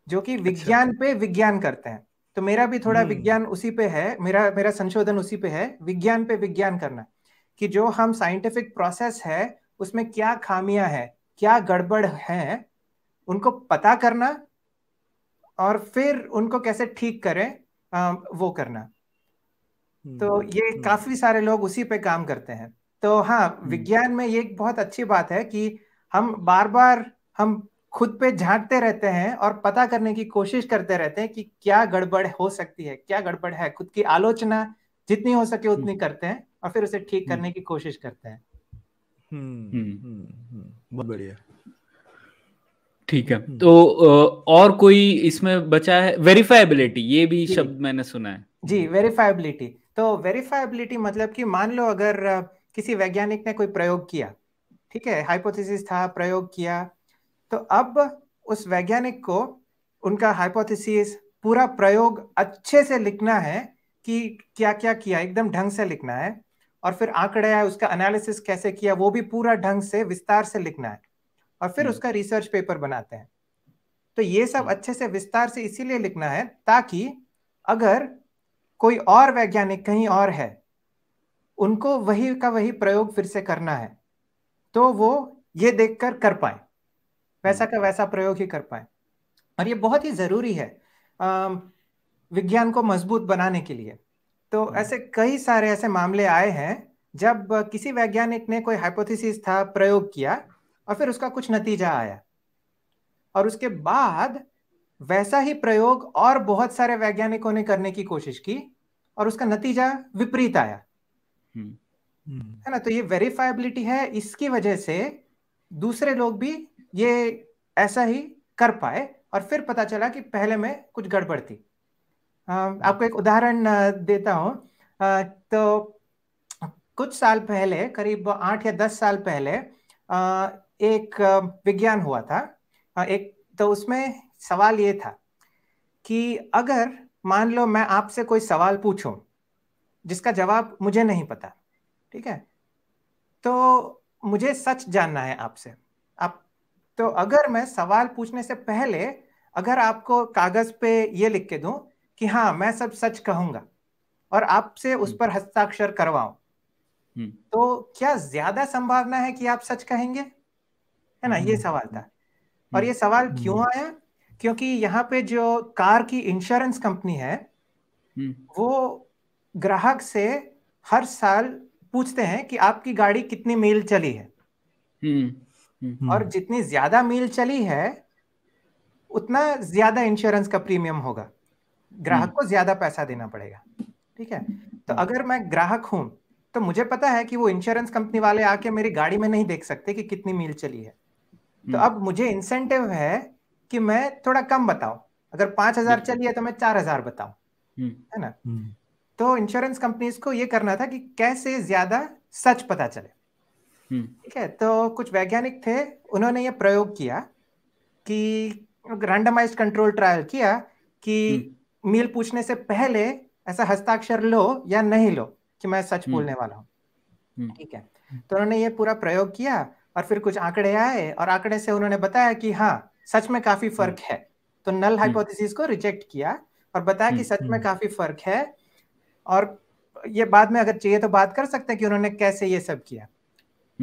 जो कि अच्छा। विज्ञान अच्छा। पे विज्ञान करते हैं तो मेरा भी थोड़ा हम्म। विज्ञान उसी पे है मेरा मेरा संशोधन उसी पे है विज्ञान पे विज्ञान करना कि जो हम साइंटिफिक प्रोसेस है उसमें क्या खामियां हैं क्या गड़बड़ है उनको पता करना और फिर उनको कैसे ठीक करें आ, वो करना तो हम्म, ये हम्म। काफी सारे लोग उसी पे काम करते हैं तो हाँ हम्म। विज्ञान में ये एक बहुत अच्छी बात है कि हम बार बार हम खुद पे झांकते रहते हैं और पता करने की कोशिश करते रहते हैं कि क्या गड़बड़ हो सकती है क्या गड़बड़ है खुद की आलोचना जितनी हो सके उतनी करते हैं और फिर उसे ठीक करने की कोशिश करते हैं बहुत बढ़िया ठीक है तो और कोई इसमें बचा है वेरीफाइबिलिटी ये भी शब्द मैंने सुना है जी वेरीफाइबिलिटी तो वेरीफाइबिलिटी मतलब कि मान लो अगर किसी वैज्ञानिक ने कोई प्रयोग किया ठीक है हाइपोथेसिस था प्रयोग किया तो अब उस वैज्ञानिक को उनका हाइपोथेसिस पूरा प्रयोग अच्छे से लिखना है कि क्या क्या किया एकदम ढंग से लिखना है और फिर आंकड़े आए उसका एनालिसिस कैसे किया वो भी पूरा ढंग से विस्तार से लिखना है और फिर हम्म। उसका रिसर्च पेपर बनाते हैं तो ये सब हम्म। अच्छे से विस्तार से इसीलिए लिखना है ताकि अगर कोई और वैज्ञानिक कहीं और है उनको वही का वही प्रयोग फिर से करना है तो वो ये देखकर कर पाए वैसा का वैसा प्रयोग ही कर पाए और ये बहुत ही जरूरी है विज्ञान को मजबूत बनाने के लिए तो हाँ। ऐसे कई सारे ऐसे मामले आए हैं जब किसी वैज्ञानिक ने कोई हाइपोथेसिस था प्रयोग किया और फिर उसका कुछ नतीजा आया और उसके बाद वैसा ही प्रयोग और बहुत सारे वैज्ञानिकों ने करने की कोशिश की और उसका नतीजा विपरीत आया हम्म। हम्म। है ना तो ये वेरीफाइबिलिटी है इसकी वजह से दूसरे लोग भी ये ऐसा ही कर पाए और फिर पता चला कि पहले में कुछ गड़बड़ थी आपको एक उदाहरण देता हूं तो कुछ साल पहले करीब आठ या दस साल पहले एक विज्ञान हुआ था एक तो उसमें सवाल ये था कि अगर मान लो मैं आपसे कोई सवाल पूछूं जिसका जवाब मुझे नहीं पता ठीक है तो मुझे सच जानना है आपसे आप तो अगर मैं सवाल पूछने से पहले अगर आपको कागज पे ये लिख के दूं कि हाँ मैं सब सच कहूंगा और आपसे हम्म। उस पर हस्ताक्षर करवाऊं हम्म। तो क्या ज्यादा संभावना है कि आप सच कहेंगे है ना ये हम्म। सवाल था और ये सवाल क्यों आया क्योंकि यहाँ पे जो कार की इंश्योरेंस कंपनी है हम्म। वो ग्राहक से हर साल पूछते हैं कि आपकी गाड़ी कितनी मील चली है हम्म, हम्म। और जितनी ज्यादा मील चली है उतना ज्यादा इंश्योरेंस का प्रीमियम होगा ग्राहक को ज्यादा पैसा देना पड़ेगा ठीक है तो अगर मैं ग्राहक हूं तो मुझे पता है कि वो इंश्योरेंस कंपनी वाले आके मेरी गाड़ी में नहीं देख सकते कि कितनी मील चली है तो अब मुझे इंसेंटिव है कि मैं थोड़ा कम बताओ अगर पांच हजार चलिए तो मैं चार हजार बताऊ हम्म। है ना हम्म। तो इंश्योरेंस कंपनीज को ये करना था कि कैसे ज्यादा सच पता चले हम्म। ठीक है तो कुछ वैज्ञानिक थे उन्होंने ये प्रयोग किया कि रैंडमाइज्ड कंट्रोल ट्रायल किया कि मील पूछने से पहले ऐसा हस्ताक्षर लो या नहीं लो कि मैं सच बोलने वाला हूँ ठीक है तो उन्होंने ये पूरा प्रयोग किया और फिर कुछ आंकड़े आए और आंकड़े से उन्होंने बताया कि हाँ सच में काफी हाँ। फर्क है तो नल हाइपोथेसिस हम्म। को रिजेक्ट किया और बताया कि हम्म, सच में हम्म। काफी फर्क है और ये बाद में अगर चाहिए तो बात कर सकते हैं कि उन्होंने कैसे ये सब किया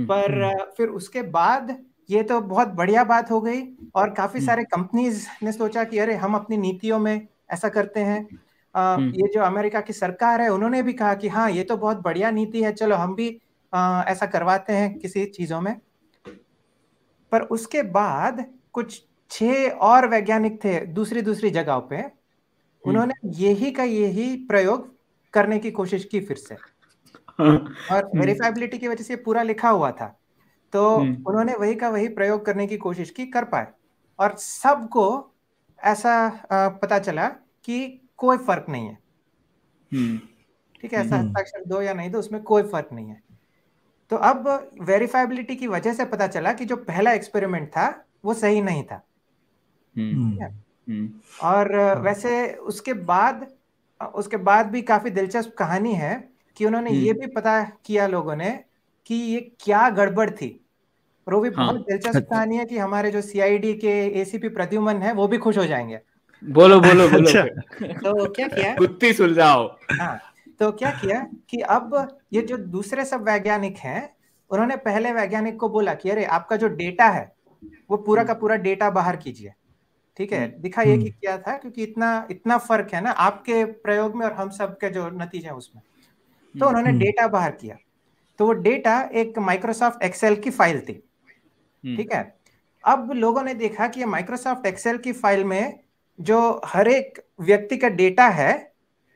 पर फिर उसके बाद ये तो बहुत बढ़िया बात हो गई और काफी सारे कंपनीज ने सोचा कि अरे हम अपनी नीतियों में ऐसा करते हैं आ, ये जो अमेरिका की सरकार है उन्होंने भी कहा कि हाँ ये तो बहुत बढ़िया नीति है चलो हम भी आ, ऐसा करवाते हैं किसी चीजों में पर उसके बाद कुछ छह और वैज्ञानिक थे दूसरी दूसरी जगह पे हम्म। उन्होंने यही का यही प्रयोग करने की कोशिश की फिर से और वेरीफाइबिलिटी हम्म। की वजह से पूरा लिखा हुआ था तो हम्म। उन्होंने वही का वही प्रयोग करने की कोशिश की कर पाए और सबको ऐसा पता चला कि कोई फर्क नहीं है ठीक है ऐसा हस्ताक्षर दो या नहीं दो उसमें कोई फर्क नहीं है तो अब वेरीफाइबिलिटी की वजह से पता चला कि जो पहला एक्सपेरिमेंट था वो सही नहीं था हम्म, हम्म। हम्म। और हाँ। वैसे उसके बाद उसके बाद भी काफी दिलचस्प कहानी है कि उन्होंने ये भी पता किया लोगों ने कि ये क्या गड़बड़ थी और वो भी हाँ, बहुत दिलचस्प कहानी है कि हमारे जो सीआईडी के एसीपी प्रद्युमन है वो भी खुश हो जाएंगे बोलो बोलो बोलो अच्छा। तो क्या किया कुत्ती सुलझाओ हाँ तो क्या किया कि अब ये जो दूसरे सब वैज्ञानिक हैं उन्होंने पहले वैज्ञानिक को बोला कि अरे आपका जो डेटा है वो पूरा का पूरा डेटा बाहर कीजिए ठीक है हम्म, दिखाइए कि हम्म। क्या था क्योंकि इतना इतना फर्क है ना आपके प्रयोग में और हम सब के जो नतीजे हैं उसमें तो हम्म, उन्होंने डेटा बाहर किया तो वो डेटा एक माइक्रोसॉफ्ट एक्सेल की फाइल थी ठीक है अब लोगों ने देखा कि माइक्रोसॉफ्ट एक्सेल की फाइल में जो हर एक व्यक्ति का डेटा है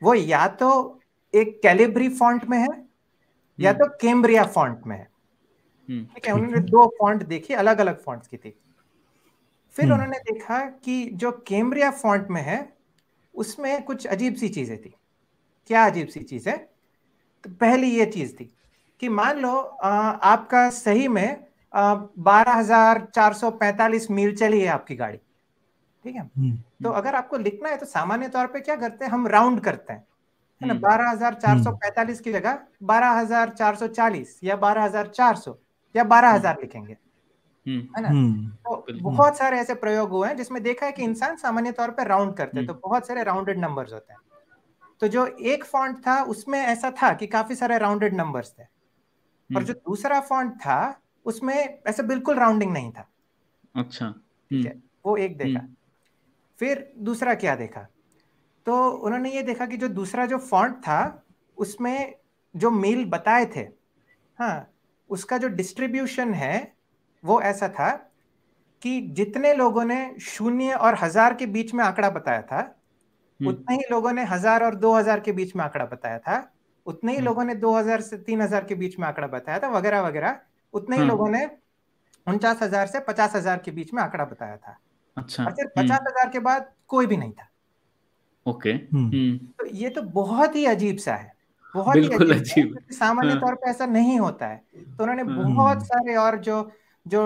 वो या तो एक कैलिब्री फॉन्ट में है या तो केम्ब्रिया फॉन्ट में है ठीक है उन्होंने दो फॉन्ट देखी अलग अलग फॉन्ट्स की थी फिर हम्म। उन्होंने देखा कि जो केम्ब्रिया फॉन्ट में है उसमें कुछ अजीब सी चीज़ें थी क्या अजीब सी चीज़ है तो पहली ये चीज़ थी कि मान लो आ, आपका सही में बारह हजार चार सौ पैंतालीस मील चली है आपकी गाड़ी ठीक है हम्म, तो हम्म। अगर आपको लिखना है तो सामान्य तौर पे क्या करते हैं हम राउंड करते हैं है ना बारह हजार चार सौ पैंतालीस की जगह बारह हजार चार सौ चालीस या बारह हजार चार सौ या बारह हजार लिखेंगे हम्म। है ना हम्म। तो हम्म। बहुत सारे ऐसे प्रयोग हुए हैं जिसमें देखा है कि इंसान सामान्य तौर पर राउंड करते हैं तो बहुत सारे राउंडेड नंबर्स होते हैं तो जो एक फॉन्ट था उसमें ऐसा था कि काफी सारे राउंडेड नंबर्स थे और जो दूसरा फॉन्ट था उसमें ऐसे बिल्कुल राउंडिंग नहीं था अच्छा ठीक है वो एक देखा फिर दूसरा क्या देखा तो उन्होंने ये देखा कि जो दूसरा जो फॉन्ट था उसमें जो मेल बताए थे हाँ उसका जो डिस्ट्रीब्यूशन है वो ऐसा था कि जितने लोगों ने शून्य और हजार के बीच में आंकड़ा बताया था हम्म। उतने ही लोगों ने हजार और दो हजार के बीच में आंकड़ा बताया था उतने ही हम्म। लोगों ने दो हजार से तीन हजार के बीच में आंकड़ा बताया था वगैरह वगैरह उतने ही हम्म। लोगों ने उनचास हजार से पचास हजार के बीच में आंकड़ा बताया था अच्छा और फिर पचास हजार के बाद कोई भी नहीं था ओके तो ये तो बहुत ही अजीब सा है बहुत ही अजीब, अजीब। सामान्य हाँ। तौर पर ऐसा नहीं होता है तो उन्होंने बहुत सारे और जो जो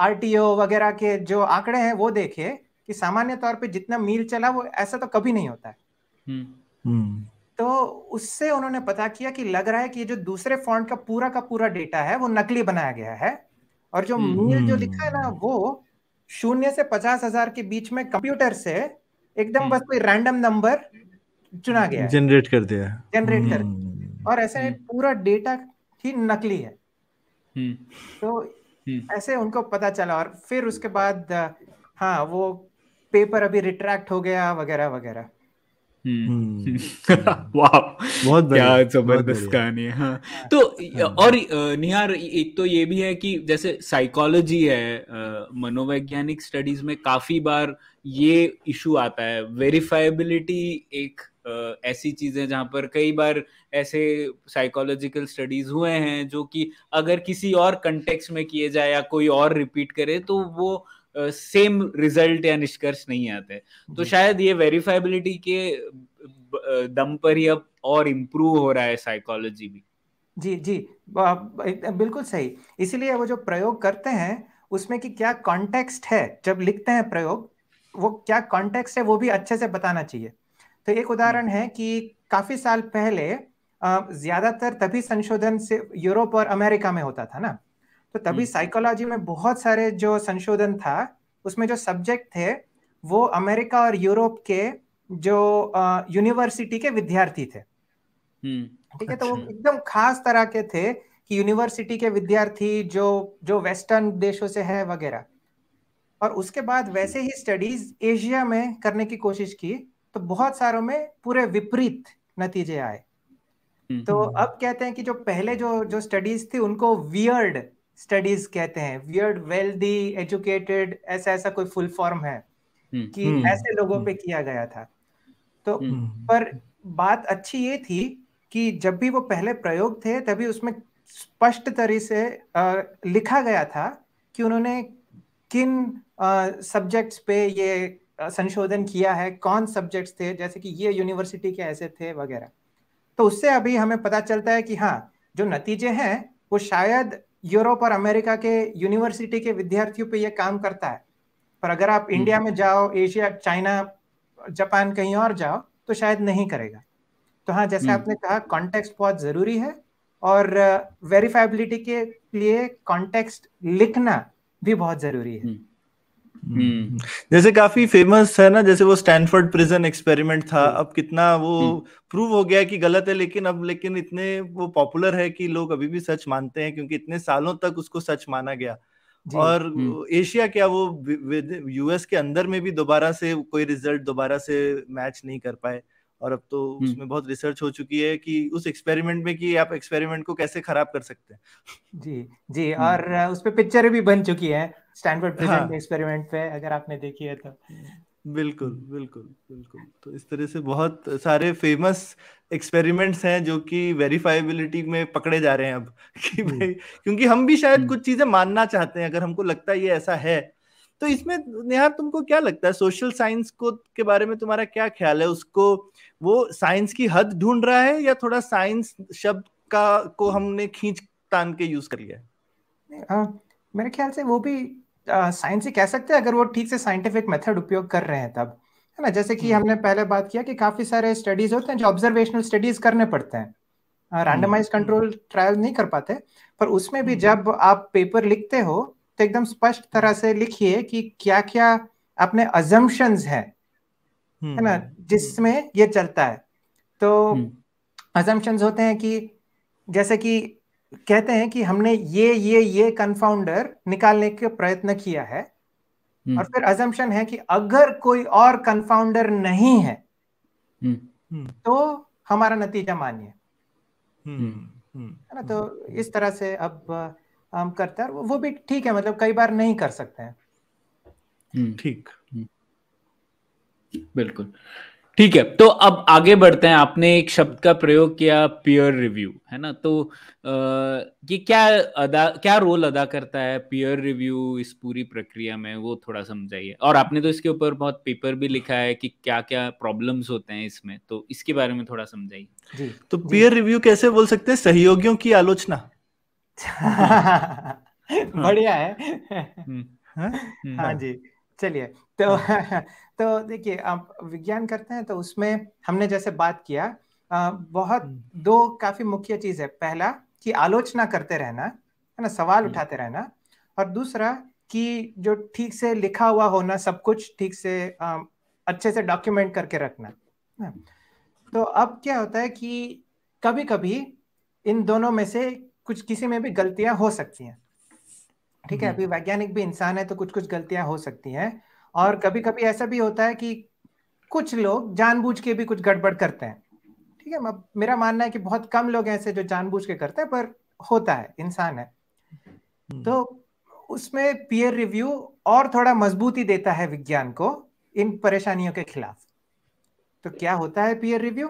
आर टी ओ वगैरह के जो आंकड़े हैं वो देखे कि सामान्य तौर पे जितना मील चला वो ऐसा तो कभी नहीं होता है हम्म। हम्म। तो उससे उन्होंने पता किया कि लग रहा है कि जो दूसरे फॉन्ट का पूरा का पूरा डेटा है वो नकली बनाया गया है और जो हम्म। मील जो लिखा है ना वो शून्य से पचास हजार के बीच में कंप्यूटर से एकदम बस कोई रैंडम नंबर चुना गया जनरेट कर दिया जनरेट कर दिया और ऐसे पूरा डेटा ही नकली है तो हम्म। ऐसे उनको पता चला और फिर उसके बाद हाँ वो पेपर अभी रिट्रैक्ट हो गया वगैरह वगैरह हम्म। बहुत क्या जबरदस्त कहानी है हाँ, हाँ। तो और निहार एक तो ये भी है कि जैसे साइकोलॉजी है मनोवैज्ञानिक स्टडीज में काफी बार ये इशू आता है वेरिफाइबिलिटी एक ऐसी चीजें जहाँ पर कई बार ऐसे साइकोलॉजिकल स्टडीज हुए हैं जो कि अगर किसी और कंटेक्स में किए जाए या कोई और रिपीट करे तो वो सेम uh, रिजल्ट या निष्कर्ष नहीं आते तो शायद ये वेरीफाइबिलिटी के दम पर ही अब और इम्प्रूव हो रहा है साइकोलॉजी भी जी जी बिल्कुल सही इसीलिए वो जो प्रयोग करते हैं उसमें कि क्या कॉन्टेक्स्ट है जब लिखते हैं प्रयोग वो क्या कॉन्टेक्स्ट है वो भी अच्छे से बताना चाहिए तो एक हम्म। उदाहरण है कि काफी साल पहले ज्यादातर तभी संशोधन से यूरोप और अमेरिका में होता था ना तो तभी साइकोलॉजी हम्म। में बहुत सारे जो संशोधन था उसमें जो सब्जेक्ट थे वो अमेरिका और यूरोप के जो यूनिवर्सिटी के विद्यार्थी थे हम्म। ठीक है तो वो अच्छा। एकदम खास तरह के थे कि यूनिवर्सिटी के विद्यार्थी जो जो वेस्टर्न देशों से है वगैरह और उसके बाद वैसे ही स्टडीज एशिया में करने की कोशिश की तो बहुत सारों में पूरे विपरीत नतीजे आए हम्म, तो हम्म, हम्म। अब कहते हैं कि जो पहले जो जो स्टडीज थी उनको वियर्ड स्टडीज कहते हैं वियर्ड वेल्दी एजुकेटेड ऐसा ऐसा कोई फुल फॉर्म है कि ऐसे लोगों पे किया गया था तो पर बात अच्छी ये थी कि जब भी वो पहले प्रयोग थे तभी उसमें स्पष्ट तरीके से लिखा गया था कि उन्होंने किन सब्जेक्ट्स पे ये संशोधन किया है कौन सब्जेक्ट्स थे जैसे कि ये यूनिवर्सिटी के ऐसे थे वगैरह तो उससे अभी हमें पता चलता है कि हाँ जो नतीजे हैं वो शायद यूरोप और अमेरिका के यूनिवर्सिटी के विद्यार्थियों पे ये काम करता है पर अगर आप इंडिया हम्म। में जाओ एशिया चाइना जापान कहीं और जाओ तो शायद नहीं करेगा तो हाँ जैसे हम्म। आपने कहा कॉन्टेक्स्ट बहुत ज़रूरी है और वेरीफाइबिलिटी के लिए कॉन्टेक्स्ट लिखना भी बहुत ज़रूरी है हम्म। हम्म। हम्म। जैसे काफी फेमस है ना जैसे वो स्टैनफोर्ड प्रिजन एक्सपेरिमेंट था हम्म। अब कितना वो प्रूव हो गया कि गलत है लेकिन अब लेकिन इतने वो पॉपुलर है कि लोग अभी भी सच मानते हैं क्योंकि इतने सालों तक उसको सच माना गया और एशिया क्या वो यूएस के अंदर में भी दोबारा से कोई रिजल्ट दोबारा से मैच नहीं कर पाए और अब तो हम्म। उसमें बहुत रिसर्च हो चुकी है कि उस एक्सपेरिमेंट में कि आप एक्सपेरिमेंट को कैसे खराब कर सकते हैं जी जी हम्म। और उस पर पिक्चर भी बन चुकी है स्टैंडर्ड हाँ। एक्सपेरिमेंट पे अगर आपने देखी है तो बिल्कुल हम्म। बिल्कुल बिल्कुल तो इस तरह से बहुत सारे फेमस एक्सपेरिमेंट्स हैं जो कि वेरीफाइबिलिटी में पकड़े जा रहे हैं अब कि भाई क्योंकि हम भी शायद कुछ चीजें मानना चाहते हैं अगर हमको लगता है ये ऐसा है तो इसमें नेहा तुमको क्या लगता है सोशल साइंस को के बारे में तुम्हारा क्या ख्याल है उसको वो साइंस की हद ढूंढ रहा है या थोड़ा साइंस शब्द का को हमने खींच तान के यूज कर लिया है मेरे ख्याल से वो भी साइंस ही कह सकते हैं अगर वो ठीक से साइंटिफिक मेथड उपयोग कर रहे हैं तब है ना जैसे कि हम्म। हमने पहले बात किया कि काफी सारे स्टडीज होते हैं जो ऑब्जर्वेशनल स्टडीज करने पड़ते हैं रैंडमाइज कंट्रोल ट्रायल नहीं कर पाते पर उसमें भी हम्म। जब आप पेपर लिखते हो तो एकदम स्पष्ट तरह से लिखिए कि क्या क्या अपने अजम्पन्स है हम्म, है ना हम्म, हम्म। जिसमें ये चलता है तो अजम्पन्स होते हैं कि जैसे कि कहते हैं कि हमने ये ये ये कन्फाउंडर निकालने के प्रयत्न किया है और फिर अजम्पन है कि अगर कोई और कन्फाउंडर नहीं है तो हमारा नतीजा मान्य है ना तो इस तरह से अब हम करते हैं वो भी ठीक है मतलब कई बार नहीं कर सकते हैं हम्म। ठीक हम्म। बिल्कुल ठीक है तो अब आगे बढ़ते हैं आपने एक शब्द का प्रयोग किया पियर रिव्यू है ना तो आ, ये क्या अदा क्या रोल अदा करता है पियर रिव्यू इस पूरी प्रक्रिया में वो थोड़ा समझाइए और आपने तो इसके ऊपर बहुत पेपर भी लिखा है कि क्या क्या प्रॉब्लम्स होते हैं इसमें तो इसके बारे में थोड़ा समझाइए तो पियर रिव्यू कैसे बोल सकते हैं सहयोगियों की आलोचना हाँ। बढ़िया है हम्म। हाँ, हम्म, हाँ जी चलिए तो हम्म। तो देखिए आप विज्ञान करते हैं तो उसमें हमने जैसे बात किया बहुत दो काफी मुख्य चीज है पहला कि आलोचना करते रहना है ना सवाल उठाते रहना और दूसरा कि जो ठीक से लिखा हुआ होना सब कुछ ठीक से अच्छे से डॉक्यूमेंट करके रखना तो अब क्या होता है कि कभी कभी इन दोनों में से कुछ किसी में भी गलतियां हो सकती हैं ठीक है हम्म। अभी वैज्ञानिक भी इंसान है तो कुछ कुछ गलतियां हो सकती हैं और कभी कभी ऐसा भी होता है कि कुछ लोग जानबूझ के भी कुछ गड़बड़ करते हैं ठीक है मेरा मानना है कि बहुत कम लोग ऐसे जो जानबूझ के करते हैं पर होता है इंसान है हम्म। तो उसमें पीयर रिव्यू और थोड़ा मजबूती देता है विज्ञान को इन परेशानियों के खिलाफ तो क्या होता है पीयर रिव्यू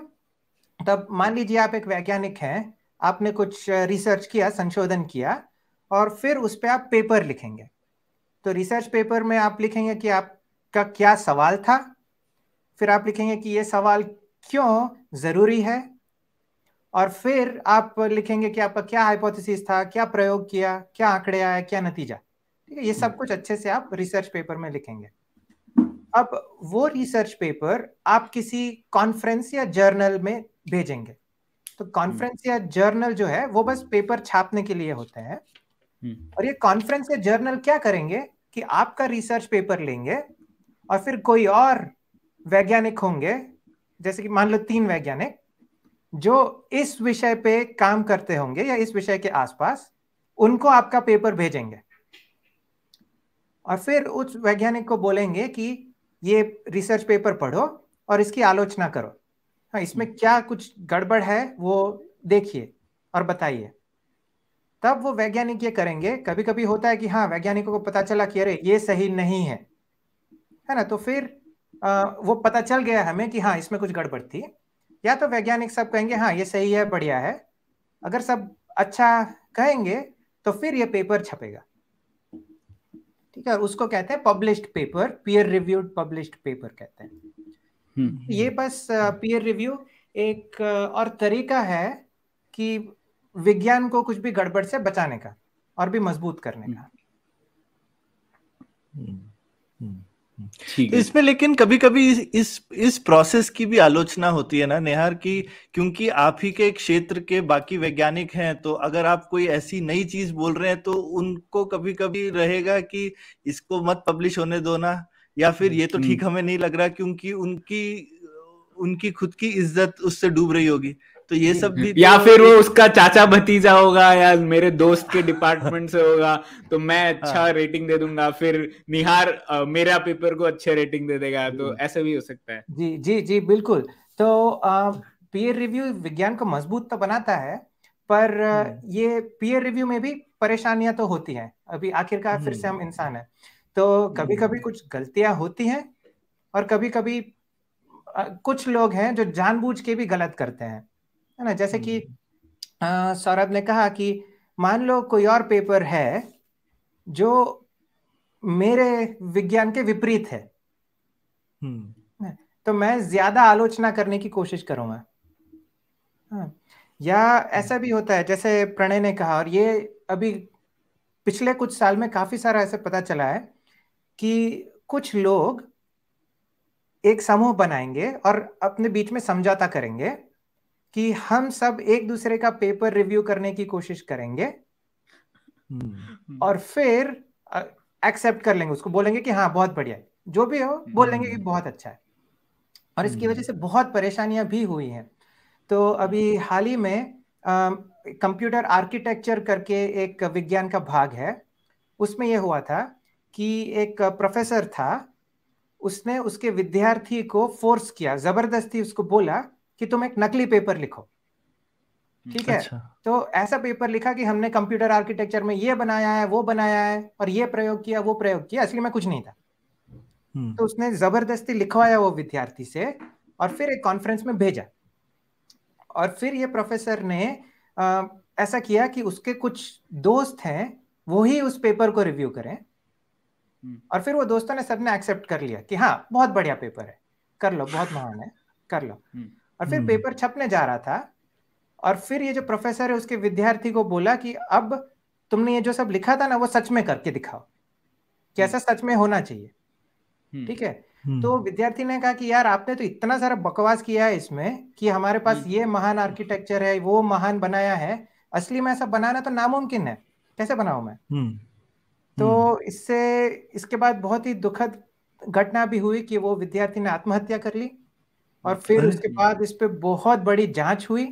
तब मान लीजिए आप एक वैज्ञानिक हैं आपने कुछ रिसर्च किया संशोधन किया और फिर उस पर आप पेपर लिखेंगे तो रिसर्च पेपर में आप लिखेंगे कि आपका क्या सवाल था फिर आप लिखेंगे कि ये सवाल क्यों ज़रूरी है और फिर आप लिखेंगे कि आपका क्या हाइपोथेसिस था क्या प्रयोग किया क्या आंकड़े आया क्या नतीजा ठीक है ये सब कुछ अच्छे से आप रिसर्च पेपर में लिखेंगे अब वो रिसर्च पेपर आप किसी कॉन्फ्रेंस या जर्नल में भेजेंगे तो कॉन्फ्रेंस या जर्नल जो है वो बस पेपर छापने के लिए होते हैं हम्म। और ये कॉन्फ्रेंस या जर्नल क्या करेंगे कि आपका रिसर्च पेपर लेंगे और फिर कोई और वैज्ञानिक होंगे जैसे कि मान लो तीन वैज्ञानिक जो इस विषय पे काम करते होंगे या इस विषय के आसपास उनको आपका पेपर भेजेंगे और फिर उस वैज्ञानिक को बोलेंगे कि ये रिसर्च पेपर पढ़ो और इसकी आलोचना करो हाँ इसमें हम्म। क्या कुछ गड़बड़ है वो देखिए और बताइए तब वो वैज्ञानिक ये करेंगे कभी कभी होता है कि हाँ वैज्ञानिकों को पता चला कि अरे ये सही नहीं है है ना तो फिर आ, वो पता चल गया हमें कि हाँ इसमें कुछ गड़बड़ थी या तो वैज्ञानिक सब कहेंगे हाँ ये सही है बढ़िया है अगर सब अच्छा कहेंगे तो फिर ये पेपर छपेगा ठीक है उसको कहते हैं published paper peer reviewed published paper कहते हैं हम्म, ये हम्म। बस पीयर रिव्यू एक और तरीका है कि विज्ञान को कुछ भी गड़बड़ से बचाने का और भी मजबूत करने हम्म। का इसमें लेकिन कभी कभी इस इस प्रोसेस की भी आलोचना होती है ना नेहार की क्योंकि आप ही के क्षेत्र के बाकी वैज्ञानिक हैं तो अगर आप कोई ऐसी नई चीज बोल रहे हैं तो उनको कभी कभी रहेगा कि इसको मत पब्लिश होने दो ना या फिर ये तो ठीक हम्म। हमें नहीं लग रहा क्योंकि उनकी उनकी खुद की इज्जत उससे डूब रही होगी तो ये सब भी या तो फिर वो उसका चाचा भतीजा होगा या मेरे दोस्त के डिपार्टमेंट से होगा तो मैं अच्छा हाँ। रेटिंग दे दूंगा फिर निहार मेरा पेपर को अच्छे रेटिंग दे देगा तो ऐसा भी हो सकता है जी जी जी बिल्कुल तो पीयर रिव्यू विज्ञान को मजबूत तो बनाता है पर हम्म। ये पीयर रिव्यू में भी परेशानियां तो होती हैं अभी आखिरकार फिर से हम्म। हम इंसान है तो कभी कभी हम्म। कुछ गलतियां होती हैं और कभी कभी कुछ लोग हैं जो जानबूझ के भी गलत करते हैं है ना जैसे कि हम्म। सौरभ ने कहा कि मान लो कोई और पेपर है जो मेरे विज्ञान के विपरीत है हम्म। तो मैं ज्यादा आलोचना करने की कोशिश करूंगा हाँ, या ऐसा भी होता है जैसे प्रणय ने कहा और ये अभी पिछले कुछ साल में काफी सारा ऐसे पता चला है कि कुछ लोग एक समूह बनाएंगे और अपने बीच में समझौता करेंगे कि हम सब एक दूसरे का पेपर रिव्यू करने की कोशिश करेंगे हम्म। और फिर एक्सेप्ट कर लेंगे उसको बोलेंगे कि हाँ बहुत बढ़िया जो भी हो बोल लेंगे कि हम्म। बहुत अच्छा है और इसकी हम्म। वजह से बहुत परेशानियां भी हुई हैं तो अभी हाल ही में कंप्यूटर आर्किटेक्चर करके एक विज्ञान का भाग है उसमें यह हुआ था कि एक प्रोफेसर था उसने उसके विद्यार्थी को फोर्स किया जबरदस्ती उसको बोला कि तुम एक नकली पेपर लिखो ठीक है अच्छा। तो ऐसा पेपर लिखा कि हमने कंप्यूटर आर्किटेक्चर में ये बनाया है वो बनाया है और ये प्रयोग किया वो प्रयोग किया असली में कुछ नहीं था हम्म। तो उसने जबरदस्ती लिखवाया वो विद्यार्थी से और फिर एक कॉन्फ्रेंस में भेजा और फिर ये प्रोफेसर ने आ, ऐसा किया कि उसके कुछ दोस्त हैं वो ही उस पेपर को रिव्यू करें हम्म। और फिर वो दोस्तों ने सबने एक्सेप्ट कर लिया कि हाँ बहुत बढ़िया पेपर है कर लो बहुत महान है कर लो हम्म। और फिर पेपर हम्म। छपने जा रहा था और फिर ये जो प्रोफेसर है उसके विद्यार्थी को बोला कि अब तुमने ये जो सब लिखा था ना वो सच में करके दिखाओ कैसा सच में होना चाहिए ठीक है तो विद्यार्थी ने कहा कि यार आपने तो इतना सारा बकवास किया है इसमें कि हमारे पास ये महान आर्किटेक्चर है वो महान बनाया है असली में ऐसा बनाना तो नामुमकिन है कैसे बनाऊ मैं तो हम्म। इससे इसके बाद बहुत ही दुखद घटना भी हुई कि वो विद्यार्थी ने आत्महत्या कर ली और फिर उसके बाद इस पर बहुत बड़ी जांच हुई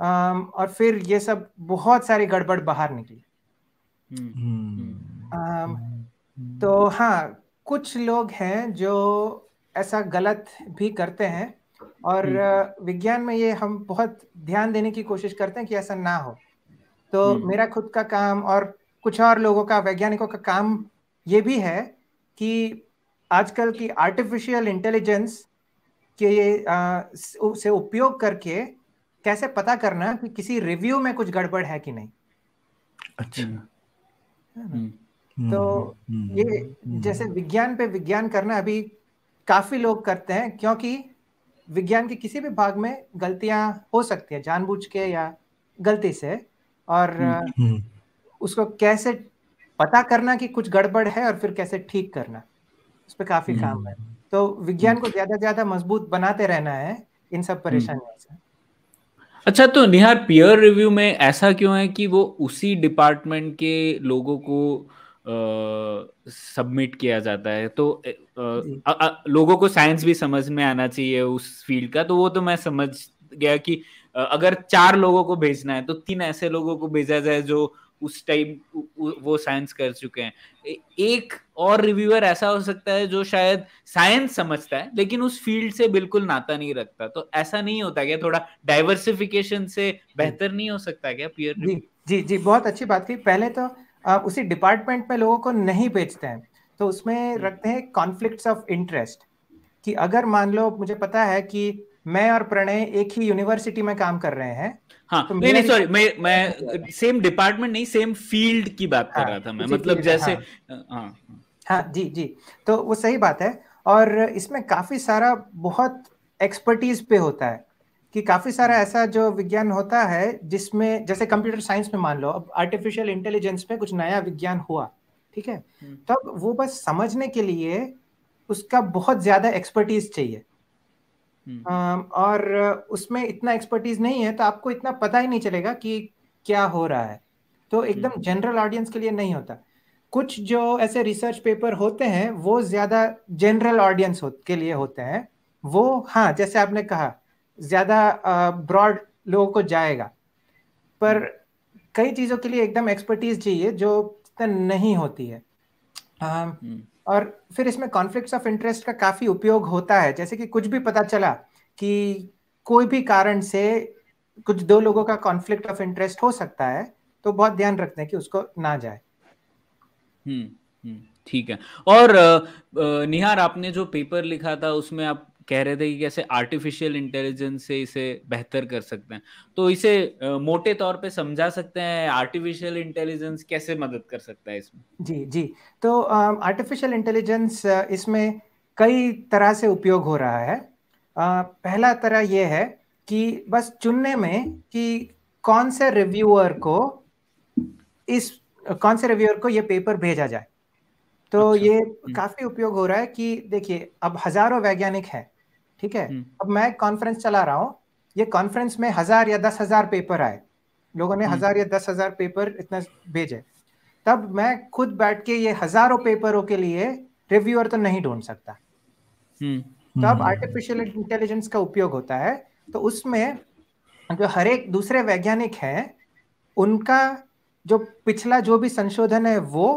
और फिर ये सब बहुत सारी गड़बड़ बाहर निकली हम्म। हम्म। तो हाँ कुछ लोग हैं जो ऐसा गलत भी करते हैं और विज्ञान में ये हम बहुत ध्यान देने की कोशिश करते हैं कि ऐसा ना हो तो मेरा खुद का काम और कुछ और लोगों का वैज्ञानिकों का काम ये भी है कि आजकल की आर्टिफिशियल इंटेलिजेंस के आ, से उपयोग करके कैसे पता करना कि किसी रिव्यू में कुछ गड़बड़ है कि नहीं अच्छा हम्म। हम्म। हम्म, तो ये जैसे विज्ञान पे विज्ञान करना अभी काफी लोग करते हैं क्योंकि विज्ञान के किसी भी भाग में गलतियां हो सकती है जानबूझ के या गलती से और उसको कैसे पता करना कि कुछ गड़बड़ है और फिर कैसे ठीक करना उस पर काफी हम्म। काम है तो विज्ञान को ज्यादा ज्यादा मजबूत बनाते रहना है इन सब हम्म। परेशानियों से अच्छा तो निहार पियर रिव्यू में ऐसा क्यों है कि वो उसी डिपार्टमेंट के लोगों को सबमिट किया जाता है तो आ, आ, आ, लोगों को साइंस भी समझ में आना चाहिए उस फील्ड का तो वो तो मैं समझ गया कि अगर चार लोगों को भेजना है तो तीन ऐसे लोगों को भेजा जाए जो उस टाइम वो साइंस कर चुके हैं एक और रिव्यूअर ऐसा हो सकता है जो शायद साइंस समझता है लेकिन उस फील्ड से बिल्कुल नाता नहीं रखता तो ऐसा नहीं होता क्या थोड़ा डाइवर्सिफिकेशन से बेहतर नहीं हो सकता क्या पीयर जी जी जी बहुत अच्छी बात की पहले तो उसी डिपार्टमेंट में लोगों को नहीं भेजते हैं तो उसमें रखते हैं कॉन्फ्लिक्ट ऑफ इंटरेस्ट कि अगर मान लो मुझे पता है कि मैं और प्रणय एक ही यूनिवर्सिटी में काम कर रहे हैं हाँ तो नहीं नहीं सॉरी मैं तो मैं सेम डिपार्टमेंट नहीं सेम फील्ड की बात हाँ, कर रहा था मैं मतलब जैसे हाँ।, हाँ, हाँ हाँ जी जी तो वो सही बात है और इसमें काफी सारा बहुत एक्सपर्टीज पे होता है कि काफी सारा हम्म। ऐसा जो विज्ञान होता है जिसमें जैसे कंप्यूटर साइंस में मान लो अब आर्टिफिशियल इंटेलिजेंस में कुछ नया विज्ञान हुआ ठीक है तो वो बस समझने के लिए उसका बहुत ज्यादा एक्सपर्टीज चाहिए हम्म। और उसमें इतना एक्सपर्टीज नहीं है तो आपको इतना पता ही नहीं चलेगा कि क्या हो रहा है तो एकदम जनरल ऑडियंस के लिए नहीं होता कुछ जो ऐसे रिसर्च पेपर होते हैं वो ज्यादा जनरल ऑडियंस के लिए होते हैं वो हाँ जैसे आपने कहा ज्यादा ब्रॉड लोगों को जाएगा पर हम्म। कई चीजों के लिए एकदम एक्सपर्टीज चाहिए जो नहीं होती है Um, hmm. और फिर इसमें कॉन्फ्लिक्ट ऑफ इंटरेस्ट का काफी उपयोग होता है जैसे कि कुछ भी पता चला कि कोई भी कारण से कुछ दो लोगों का कॉन्फ्लिक्ट ऑफ इंटरेस्ट हो सकता है तो बहुत ध्यान रखते हैं कि उसको ना जाए हम्म, हम्म ठीक है और निहार आपने जो पेपर लिखा था उसमें आप कह रहे थे कि कैसे आर्टिफिशियल इंटेलिजेंस से इसे बेहतर कर सकते हैं तो इसे मोटे तौर पे समझा सकते हैं आर्टिफिशियल इंटेलिजेंस कैसे मदद कर सकता है इसमें जी जी तो आर्टिफिशियल इंटेलिजेंस इसमें कई तरह से उपयोग हो रहा है आ, पहला तरह यह है कि बस चुनने में कि कौन से रिव्यूअर को इस कौन से रिव्यूअर को ये पेपर भेजा जाए तो अच्छा, ये हम्म। काफी उपयोग हो रहा है कि देखिए अब हजारों वैज्ञानिक हैं ठीक है हम्म। अब मैं कॉन्फ्रेंस चला रहा हूँ ये कॉन्फ्रेंस में हजार या दस हजार पेपर आए लोगों ने हम्म। हजार या दस हजार पेपर इतना भेजे तब मैं खुद बैठ के ये हजारों पेपरों के लिए रिव्यूअर तो नहीं ढूंढ सकता हम्म। तो अब आर्टिफिशियल इंटेलिजेंस का उपयोग होता है तो उसमें जो हर एक दूसरे वैज्ञानिक है उनका जो पिछला जो भी संशोधन है वो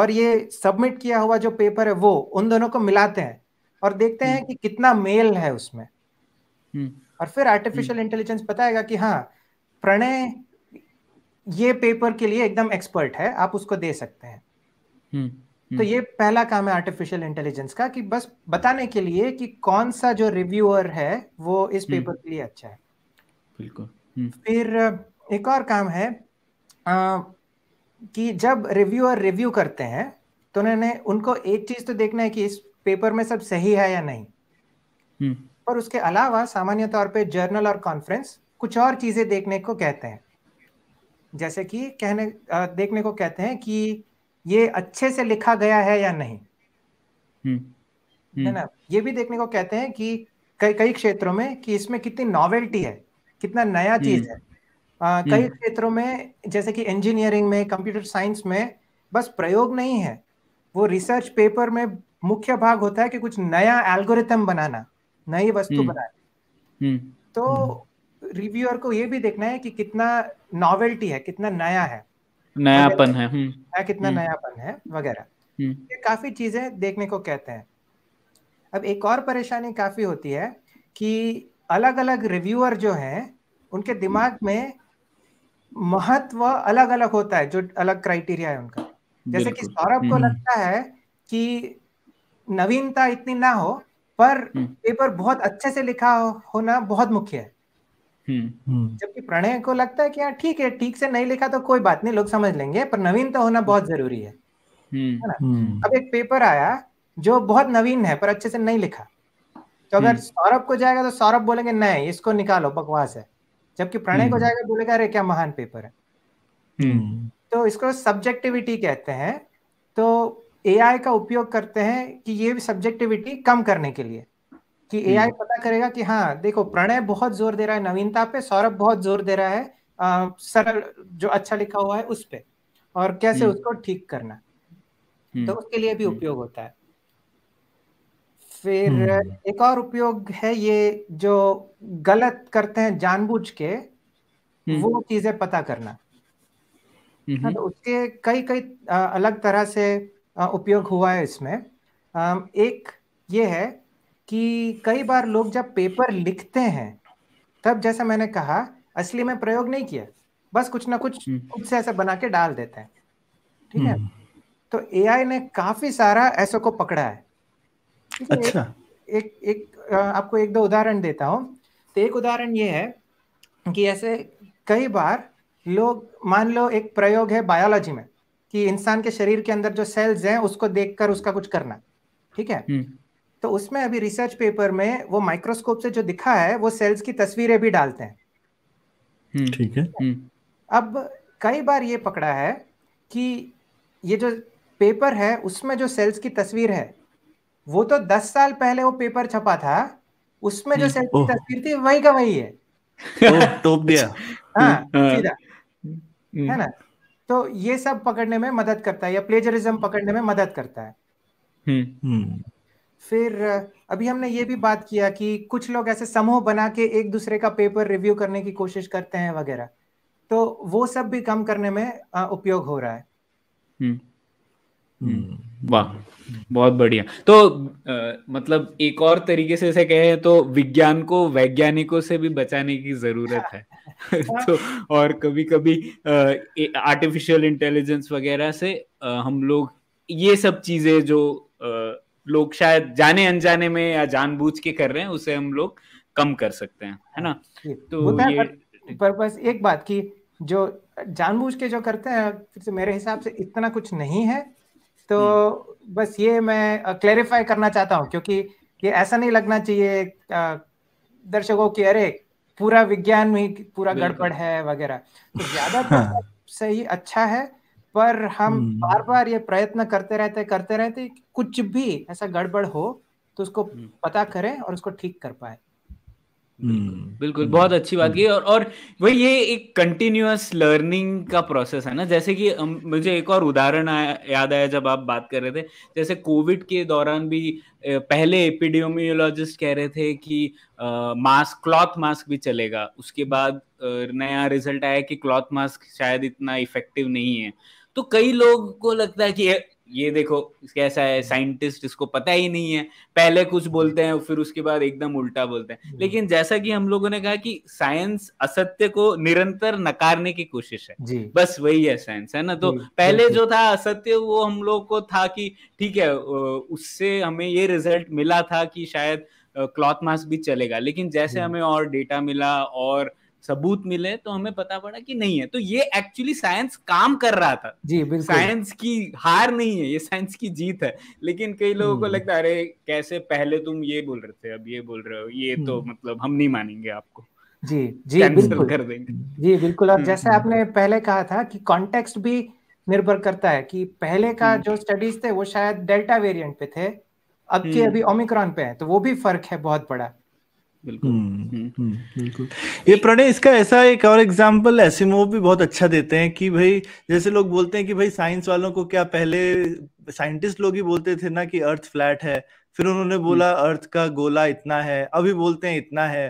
और ये सबमिट किया हुआ जो पेपर है वो उन दोनों को मिलाते हैं और देखते हैं कि कितना मेल है उसमें हम्म। और फिर आर्टिफिशियल इंटेलिजेंस बताएगा कि हाँ प्रणय ये पेपर के लिए एकदम एक्सपर्ट है आप उसको दे सकते हैं हम्म, हम्म। तो ये पहला काम है आर्टिफिशियल इंटेलिजेंस का कि बस बताने के लिए कि कौन सा जो रिव्यूअर है वो इस पेपर के लिए अच्छा है बिल्कुल फिर एक और काम है आ, कि जब रिव्यूअर रिव्यू करते हैं तो उन्होंने उनको एक चीज तो देखना है कि इस पेपर में सब सही है या नहीं हम्म। पर उसके अलावा सामान्य तौर पे जर्नल और कॉन्फ्रेंस कुछ और चीजें देखने को कहते हैं जैसे कि कहने देखने को कहते हैं कि ये अच्छे से लिखा गया है या नहीं हम्म। है ना हम्म। ये भी देखने को कहते हैं कि कई कई क्षेत्रों में कि इसमें कितनी नॉवेल्टी है कितना नया चीज है आ, कई क्षेत्रों में जैसे कि इंजीनियरिंग में कंप्यूटर साइंस में बस प्रयोग नहीं है वो रिसर्च पेपर में मुख्य भाग होता है कि कुछ नया एल्गोरिथम बनाना नई वस्तु हम्म। बनाना हम्म। तो रिव्यूअर को यह भी देखना है कि कितना नॉवेल्टी है कितना नया है नयापन हम्म। है कितना नयापन है वगैरह ये काफी चीजें देखने को कहते हैं अब एक और परेशानी काफी होती है कि अलग अलग रिव्यूअर जो हैं उनके दिमाग में महत्व अलग अलग होता है जो अलग क्राइटेरिया है उनका जैसे कि सौरभ को लगता है कि नवीनता इतनी ना हो पर हम्म। पेपर बहुत अच्छे से लिखा हो, होना बहुत मुख्य है हम्म। हम्म। जबकि प्रणय को लगता है कि यार हाँ, ठीक है ठीक से नहीं लिखा तो कोई बात नहीं लोग समझ लेंगे पर नवीन तो होना बहुत जरूरी है है ना अब एक पेपर आया जो बहुत नवीन है पर अच्छे से नहीं लिखा तो अगर सौरभ को जाएगा तो सौरभ बोलेंगे नहीं इसको निकालो बकवास है जबकि प्रणय को जाएगा बोलेगा अरे क्या महान पेपर है तो इसको सब्जेक्टिविटी कहते हैं तो एआई का उपयोग करते हैं कि ये सब्जेक्टिविटी कम करने के लिए कि एआई हम्म। पता करेगा कि हाँ देखो प्रणय बहुत जोर दे रहा है नवीनता पे सौरभ बहुत जोर दे रहा है सरल जो अच्छा लिखा हुआ है उस पे और कैसे हम्म। उसको ठीक करना तो हम्म। उसके लिए भी उपयोग होता है फिर एक और उपयोग है ये जो गलत करते हैं जानबूझ के वो चीजें पता करना तो उसके कई कई अलग तरह से उपयोग हुआ है इसमें एक ये है कि कई बार लोग जब पेपर लिखते हैं तब जैसा मैंने कहा असली में प्रयोग नहीं किया बस कुछ ना कुछ हम्म। खुद से ऐसा बना के डाल देते हैं ठीक है हम्म। तो एआई ने काफी सारा ऐसा को पकड़ा है अच्छा एक एक आपको एक दो उदाहरण देता हूँ तो एक उदाहरण ये है कि ऐसे कई बार लोग मान लो एक प्रयोग है बायोलॉजी में कि इंसान के शरीर के अंदर जो सेल्स हैं उसको देखकर उसका कुछ करना ठीक है हम्म। तो उसमें अभी रिसर्च पेपर में वो माइक्रोस्कोप से जो दिखा है वो सेल्स की तस्वीरें भी डालते हैं हम्म। ठीक है हम्म। अब कई बार ये पकड़ा है कि ये जो पेपर है उसमें जो सेल्स की तस्वीर है वो तो दस साल पहले वो पेपर छपा था उसमें जो सेल्स की तस्वीर थी वही का वही है टोप दिया हाँ, हाँ। सीधा है ना तो ये सब पकड़ने में मदद करता है या प्लेजरिज्म हम्म। पकड़ने में मदद करता है हम्म। हम्म। फिर अभी हमने ये भी बात किया कि कुछ लोग ऐसे समूह बना के एक दूसरे का पेपर रिव्यू करने की कोशिश करते हैं वगैरह तो वो सब भी कम करने में उपयोग हो रहा है हुँ. हुँ. वाह बहुत बढ़िया तो आ, मतलब एक और तरीके से इसे कहे तो विज्ञान को वैज्ञानिकों से भी बचाने की जरूरत है तो और कभी कभी आर्टिफिशियल इंटेलिजेंस वगैरह से आ, हम लोग ये सब चीजें जो आ, लोग शायद जाने अनजाने में या जानबूझ के कर रहे हैं उसे हम लोग कम कर सकते हैं है ना तो ये पर बस एक बात की जो जानबूझ के जो करते हैं फिर से मेरे हिसाब से इतना कुछ नहीं है तो हम्म। बस ये मैं क्लेरिफाई करना चाहता हूँ क्योंकि ये ऐसा नहीं लगना चाहिए दर्शकों की अरे पूरा विज्ञान में पूरा गड़बड़ है वगैरह तो ज्यादा तो हाँ। सही अच्छा है पर हम हम्म, हम्म, बार बार ये प्रयत्न करते रहते करते रहते कुछ भी ऐसा गड़बड़ हो तो उसको पता करें और उसको ठीक कर पाए बिल्कुल हम्म, हम्म, बहुत अच्छी बात हम्म। की और और वही ये एक कंटिन्यूस लर्निंग का प्रोसेस है ना जैसे कि मुझे एक और उदाहरण याद आया जब आप बात कर रहे थे जैसे कोविड के दौरान भी पहले एपिडियोमियोलॉजिस्ट कह रहे थे कि मास्क क्लॉथ मास्क भी चलेगा उसके बाद नया रिजल्ट आया कि क्लॉथ मास्क शायद इतना इफेक्टिव नहीं है तो कई लोग को लगता है कि ये देखो कैसा है साइंटिस्ट इसको पता ही नहीं है पहले कुछ बोलते हैं फिर उसके बाद एकदम उल्टा बोलते हैं हम्म। लेकिन जैसा कि हम लोगों ने कहा कि साइंस असत्य को निरंतर नकारने की कोशिश है बस वही है साइंस है ना तो पहले जो था असत्य वो हम लोग को था कि ठीक है उससे हमें ये रिजल्ट मिला था कि शायद क्लॉथ मास्क भी चलेगा लेकिन जैसे हम्म। हमें और डेटा मिला और सबूत मिले तो हमें पता पड़ा कि नहीं है तो ये एक्चुअली साइंस काम कर रहा था जी बिल्कुल साइंस की हार नहीं है ये साइंस की जीत है लेकिन कई लोगों को हम्म। लगता है अरे कैसे पहले तुम ये बोल रहे थे अब ये बोल रहे हो ये तो हम्म। मतलब हम नहीं मानेंगे आपको जी जी बिल्कुल कर देंगे जी बिल्कुल और हम्म, जैसे आपने पहले कहा था कि कॉन्टेक्स्ट भी निर्भर करता है कि पहले का जो स्टडीज थे वो शायद डेल्टा वेरिएंट पे थे अब के अभी ओमिक्रॉन पे है तो वो भी फर्क है बहुत बड़ा हम्म, हम्म। हम्म, बिल्कुल ये प्रणय इसका ऐसा एक और एग्जाम्पल एसिमोव भी बहुत अच्छा देते हैं कि भाई जैसे लोग बोलते हैं कि भाई साइंस वालों को क्या पहले साइंटिस्ट लोग ही बोलते थे ना कि अर्थ फ्लैट है फिर उन्होंने बोला अर्थ का गोला इतना है अभी बोलते हैं इतना है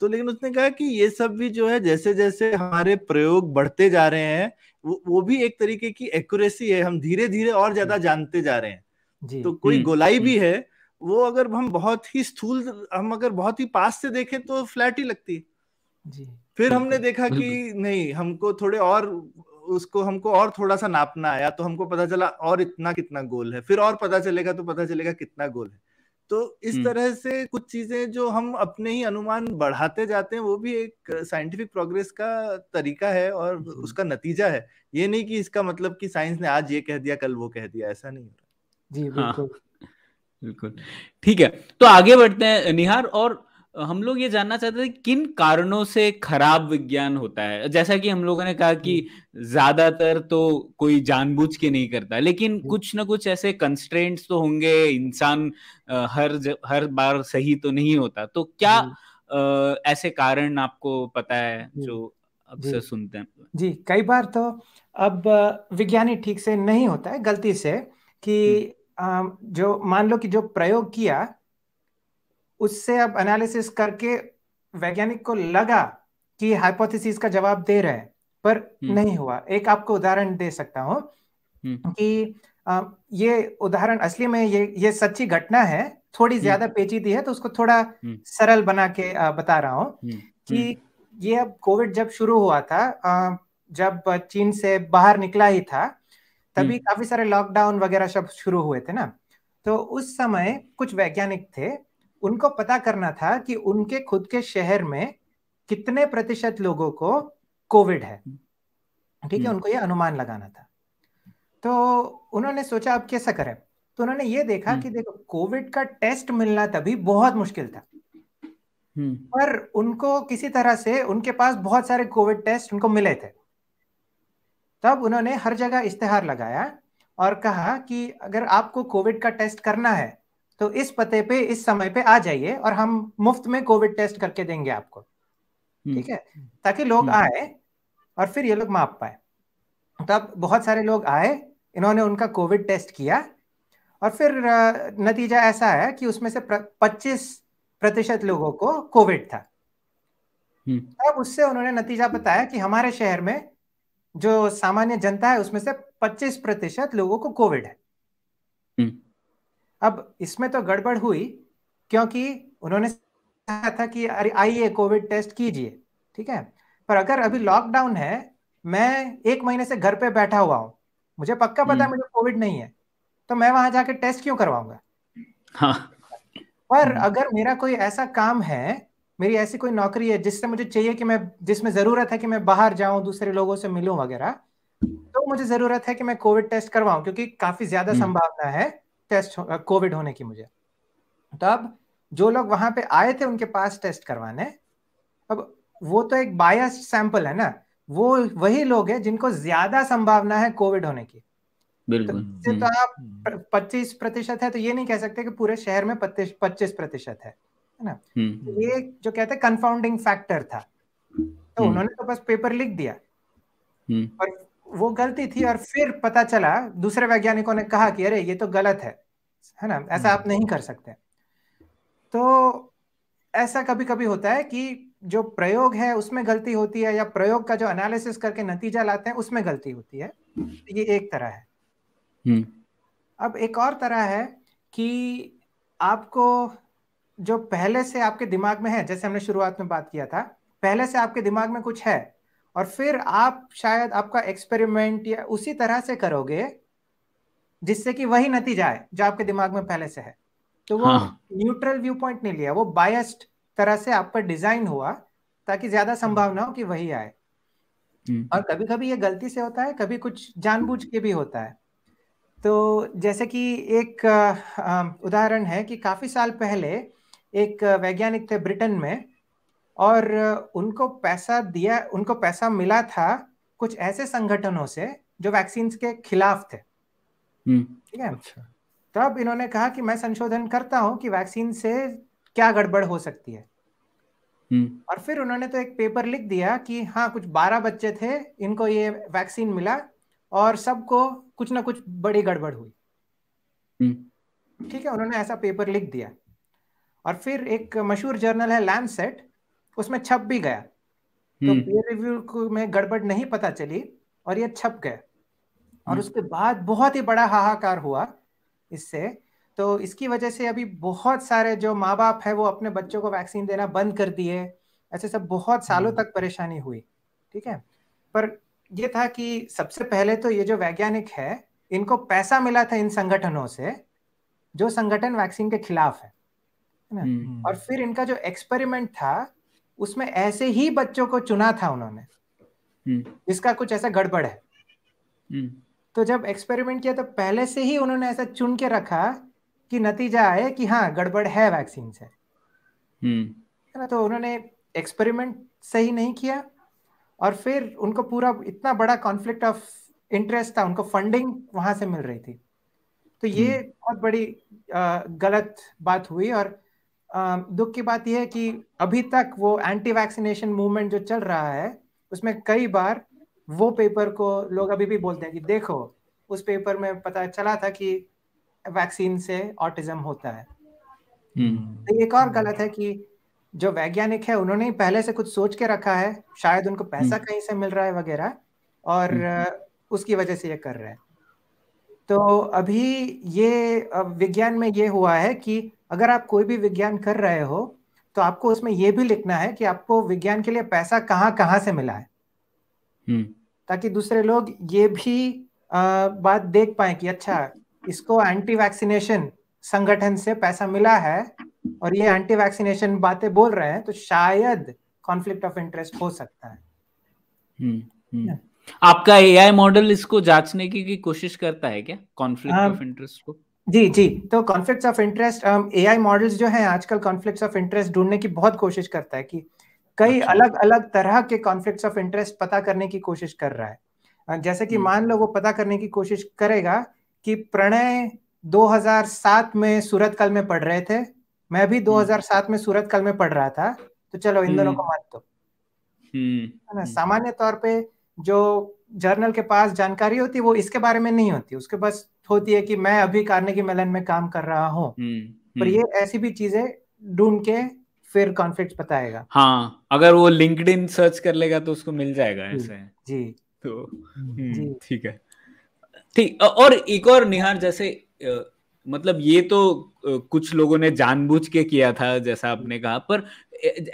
तो लेकिन उसने कहा कि ये सब भी जो है जैसे जैसे हमारे प्रयोग बढ़ते जा रहे हैं वो वो भी एक तरीके की एक्यूरेसी है हम धीरे धीरे और ज्यादा जानते जा रहे हैं तो कोई गोलाई भी है वो अगर हम बहुत ही स्थूल हम अगर बहुत ही पास से देखें तो फ्लैट ही लगती है जी फिर हमने देखा कि नहीं हमको थोड़े और उसको हमको और थोड़ा सा नापना आया तो हमको पता चला और इतना कितना गोल है फिर और पता चलेगा तो पता चलेगा कितना गोल है तो इस हम्म। तरह से कुछ चीजें जो हम अपने ही अनुमान बढ़ाते जाते हैं वो भी एक साइंटिफिक प्रोग्रेस का तरीका है और उसका नतीजा है ये नहीं कि इसका मतलब कि साइंस ने आज ये कह दिया कल वो कह दिया ऐसा नहीं हो रहा जी हाँ। बिल्कुल हाँ। बिल्कुल ठीक है तो आगे बढ़ते हैं निहार और हम लोग ये जानना चाहते थे किन कारणों से खराब विज्ञान होता है जैसा कि हम लोगों ने कहा कि हम्म। ज्यादातर तो कोई जानबूझ के नहीं करता लेकिन हम्म। कुछ ना कुछ ऐसे कंस्ट्रेंट्स तो होंगे इंसान हर हर बार सही तो नहीं होता तो क्या हम्म। ऐसे कारण आपको पता है जो अक्सर सुनते हैं जी कई बार तो अब विज्ञानी ठीक से नहीं होता है गलती से कि जो मान लो कि जो प्रयोग किया उससे अब एनालिसिस करके वैज्ञानिक को लगा कि हाइपोथेसिस का जवाब दे रहे हैं पर हम्म। नहीं हुआ एक आपको उदाहरण दे सकता हूं हम्म। कि ये उदाहरण असली में ये ये सच्ची घटना है थोड़ी हम्म। ज्यादा पेचीदी है तो उसको थोड़ा सरल बना के बता रहा हूं कि ये अब कोविड जब शुरू हुआ था जब चीन से बाहर निकला ही था तभी हम्म। काफी सारे लॉकडाउन वगैरह सब शुरू हुए थे ना तो उस समय कुछ वैज्ञानिक थे उनको पता करना था कि उनके खुद के शहर में कितने प्रतिशत लोगों को कोविड है ठीक है हम्म। उनको ये अनुमान लगाना था तो उन्होंने सोचा अब कैसा करें तो उन्होंने ये देखा हम्म। कि देखो कोविड का टेस्ट मिलना तभी बहुत मुश्किल था पर उनको किसी तरह से उनके पास बहुत सारे कोविड टेस्ट उनको मिले थे तब उन्होंने हर जगह इश्तेहार लगाया और कहा कि अगर आपको कोविड का टेस्ट करना है तो इस पते पे इस समय पे आ जाइए और हम मुफ्त में कोविड टेस्ट करके देंगे आपको हम्म। ठीक है ताकि लोग हम्म। आए और फिर ये लोग माप पाए तब बहुत सारे लोग आए इन्होंने उनका कोविड टेस्ट किया और फिर नतीजा ऐसा है कि उसमें से पच्चीस प्रतिशत लोगों को कोविड था हम्म। तब उससे उन्होंने नतीजा बताया कि हमारे शहर में जो सामान्य जनता है उसमें से 25 प्रतिशत लोगों को कोविड है हम्म। अब इसमें तो गड़बड़ हुई क्योंकि उन्होंने कहा था कि अरे आइए कोविड टेस्ट कीजिए ठीक है पर अगर अभी हम्म। लॉकडाउन है मैं एक महीने से घर पे बैठा हुआ हूं मुझे पक्का पता है मुझे हम्म। कोविड नहीं है तो मैं वहां जाके टेस्ट क्यों करवाऊंगा हाँ। पर अगर मेरा कोई ऐसा काम है मेरी ऐसी कोई नौकरी है जिससे मुझे चाहिए कि मैं जिसमें ज़रूरत है कि मैं बाहर जाऊं दूसरे लोगों से मिलूं वगैरह तो मुझे ज़रूरत है कि मैं कोविड टेस्ट करवाऊं क्योंकि काफ़ी ज़्यादा हम्म। संभावना है टेस्ट कोविड होने की मुझे तो अब जो लोग वहां पे आए थे उनके पास टेस्ट करवाने अब वो तो एक बायस सैंपल है ना वो वही लोग हैं जिनको ज्यादा संभावना है कोविड होने की बिल्कुल तो, तो हम्म। आप पच्चीस प्रतिशत है तो ये नहीं कह सकते कि पूरे शहर में पच्चीस प्रतिशत है है ना हम्म, हम्म। ये जो कहते हैं कंफाउंडिंग फैक्टर था तो हम्म। उन्होंने तो बस पेपर लिख दिया और वो गलती थी और फिर पता चला दूसरे वैज्ञानिकों ने कहा कि अरे ये तो गलत है है ना ऐसा आप नहीं कर सकते तो ऐसा कभी कभी होता है कि जो प्रयोग है उसमें गलती होती है या प्रयोग का जो एनालिसिस करके नतीजा लाते हैं उसमें गलती होती है तो ये एक तरह है अब एक और तरह है कि आपको जो पहले से आपके दिमाग में है जैसे हमने शुरुआत में बात किया था पहले से आपके दिमाग में कुछ है और फिर आप शायद आपका एक्सपेरिमेंट या उसी तरह से करोगे जिससे कि वही नतीजा आए जो आपके दिमाग में पहले से है तो वो न्यूट्रल व्यू पॉइंट नहीं लिया वो बायस्ड तरह से आप पर डिजाइन हुआ ताकि ज्यादा संभावना हो कि वही आए हम्म। और कभी कभी ये गलती से होता है कभी कुछ जानबूझ के भी होता है तो जैसे कि एक उदाहरण है कि काफी साल पहले एक वैज्ञानिक थे ब्रिटेन में और उनको पैसा दिया उनको पैसा मिला था कुछ ऐसे संगठनों से जो वैक्सीन के खिलाफ थे हम्म। ठीक है अच्छा। तब इन्होंने कहा कि मैं संशोधन करता हूं कि वैक्सीन से क्या गड़बड़ हो सकती है हम्म। और फिर उन्होंने तो एक पेपर लिख दिया कि हाँ कुछ बारह बच्चे थे इनको ये वैक्सीन मिला और सबको कुछ ना कुछ बड़ी गड़बड़ हुई हम्म। ठीक है उन्होंने ऐसा पेपर लिख दिया और फिर एक मशहूर जर्नल है सेट उसमें छप भी गया तो पीयर हम्म। रिव्यू में गड़बड़ नहीं पता चली और ये छप गए और हम्म। उसके बाद बहुत ही बड़ा हाहाकार हुआ इससे तो इसकी वजह से अभी बहुत सारे जो माँ बाप है वो अपने बच्चों को वैक्सीन देना बंद कर दिए ऐसे सब बहुत सालों हम्म। तक परेशानी हुई ठीक है पर ये था कि सबसे पहले तो ये जो वैज्ञानिक है इनको पैसा मिला था इन संगठनों से जो संगठन वैक्सीन के खिलाफ है है ना हम्म। और फिर इनका जो एक्सपेरिमेंट था उसमें ऐसे ही बच्चों को चुना था उन्होंने हम्म। जिसका कुछ ऐसा गड़बड़ है हम्म। तो जब एक्सपेरिमेंट किया तो पहले से ही उन्होंने ऐसा चुन के रखा कि नतीजा आए कि हाँ गड़बड़ है वैक्सीन से ना तो उन्होंने एक्सपेरिमेंट सही नहीं किया और फिर उनको पूरा इतना बड़ा कॉन्फ्लिक्ट ऑफ इंटरेस्ट था उनको फंडिंग वहां से मिल रही थी तो ये बहुत बड़ी गलत बात हुई और दुख की बात यह है कि अभी तक वो एंटी वैक्सीनेशन मूवमेंट जो चल रहा है उसमें कई बार वो पेपर को लोग अभी भी बोलते हैं कि देखो उस पेपर में पता चला था कि वैक्सीन से ऑटिज्म होता है हम्म। तो एक और गलत है कि जो वैज्ञानिक है उन्होंने पहले से कुछ सोच के रखा है शायद उनको पैसा हम्म। कहीं से मिल रहा है वगैरह और हम्म। उसकी वजह से ये कर रहे हैं तो अभी ये विज्ञान में ये हुआ है कि अगर आप कोई भी विज्ञान कर रहे हो तो आपको उसमें यह भी लिखना है कि आपको विज्ञान के लिए पैसा कहाँ कहाँ से मिला है हम्म। ताकि दूसरे लोग ये भी आ, बात देख पाए कि अच्छा इसको एंटी वैक्सीनेशन संगठन से पैसा मिला है और ये एंटी वैक्सीनेशन बातें बोल रहे हैं तो शायद कॉन्फ्लिक्ट ऑफ इंटरेस्ट हो सकता है हुँ, हम्म, हुँ. हम्म। आपका एआई मॉडल इसको जांचने की, की कोशिश करता है क्या कॉन्फ्लिक्ट ऑफ इंटरेस्ट को जी जी तो conflicts of interest A I models जो है आजकल कॉन्फ्लिक्ट्स ऑफ इंटरेस्ट ढूंढने की बहुत कोशिश करता है कि कई अच्छा। अलग अलग तरह के कॉन्फ्लिक्ट्स ऑफ इंटरेस्ट पता करने की कोशिश कर रहा है जैसे कि मान लो वो पता करने की कोशिश करेगा कि प्रणय 2007 में सूरत कल में पढ़ रहे थे मैं भी 2007 हम्म। में सूरत कल में पढ़ रहा था तो चलो इन दोनों हम्म। को मान दो हम्म, सामान्य तौर पे जो जर्नल के पास जानकारी होती है वो इसके बारे में नहीं होती उसके पास होती है कि मैं अभी कारने कार्नेगी मेलन में काम कर रहा हूँ हम्म, पर हम्म। ये ऐसी भी चीजें ढूंढ के फिर कॉन्फ्लिक्ट बताएगा हाँ अगर वो लिंक्डइन सर्च कर लेगा तो उसको मिल जाएगा ऐसे जी तो हम्म, ठीक है ठीक और एक और निहार जैसे मतलब ये तो कुछ लोगों ने जानबूझ के किया था जैसा आपने कहा पर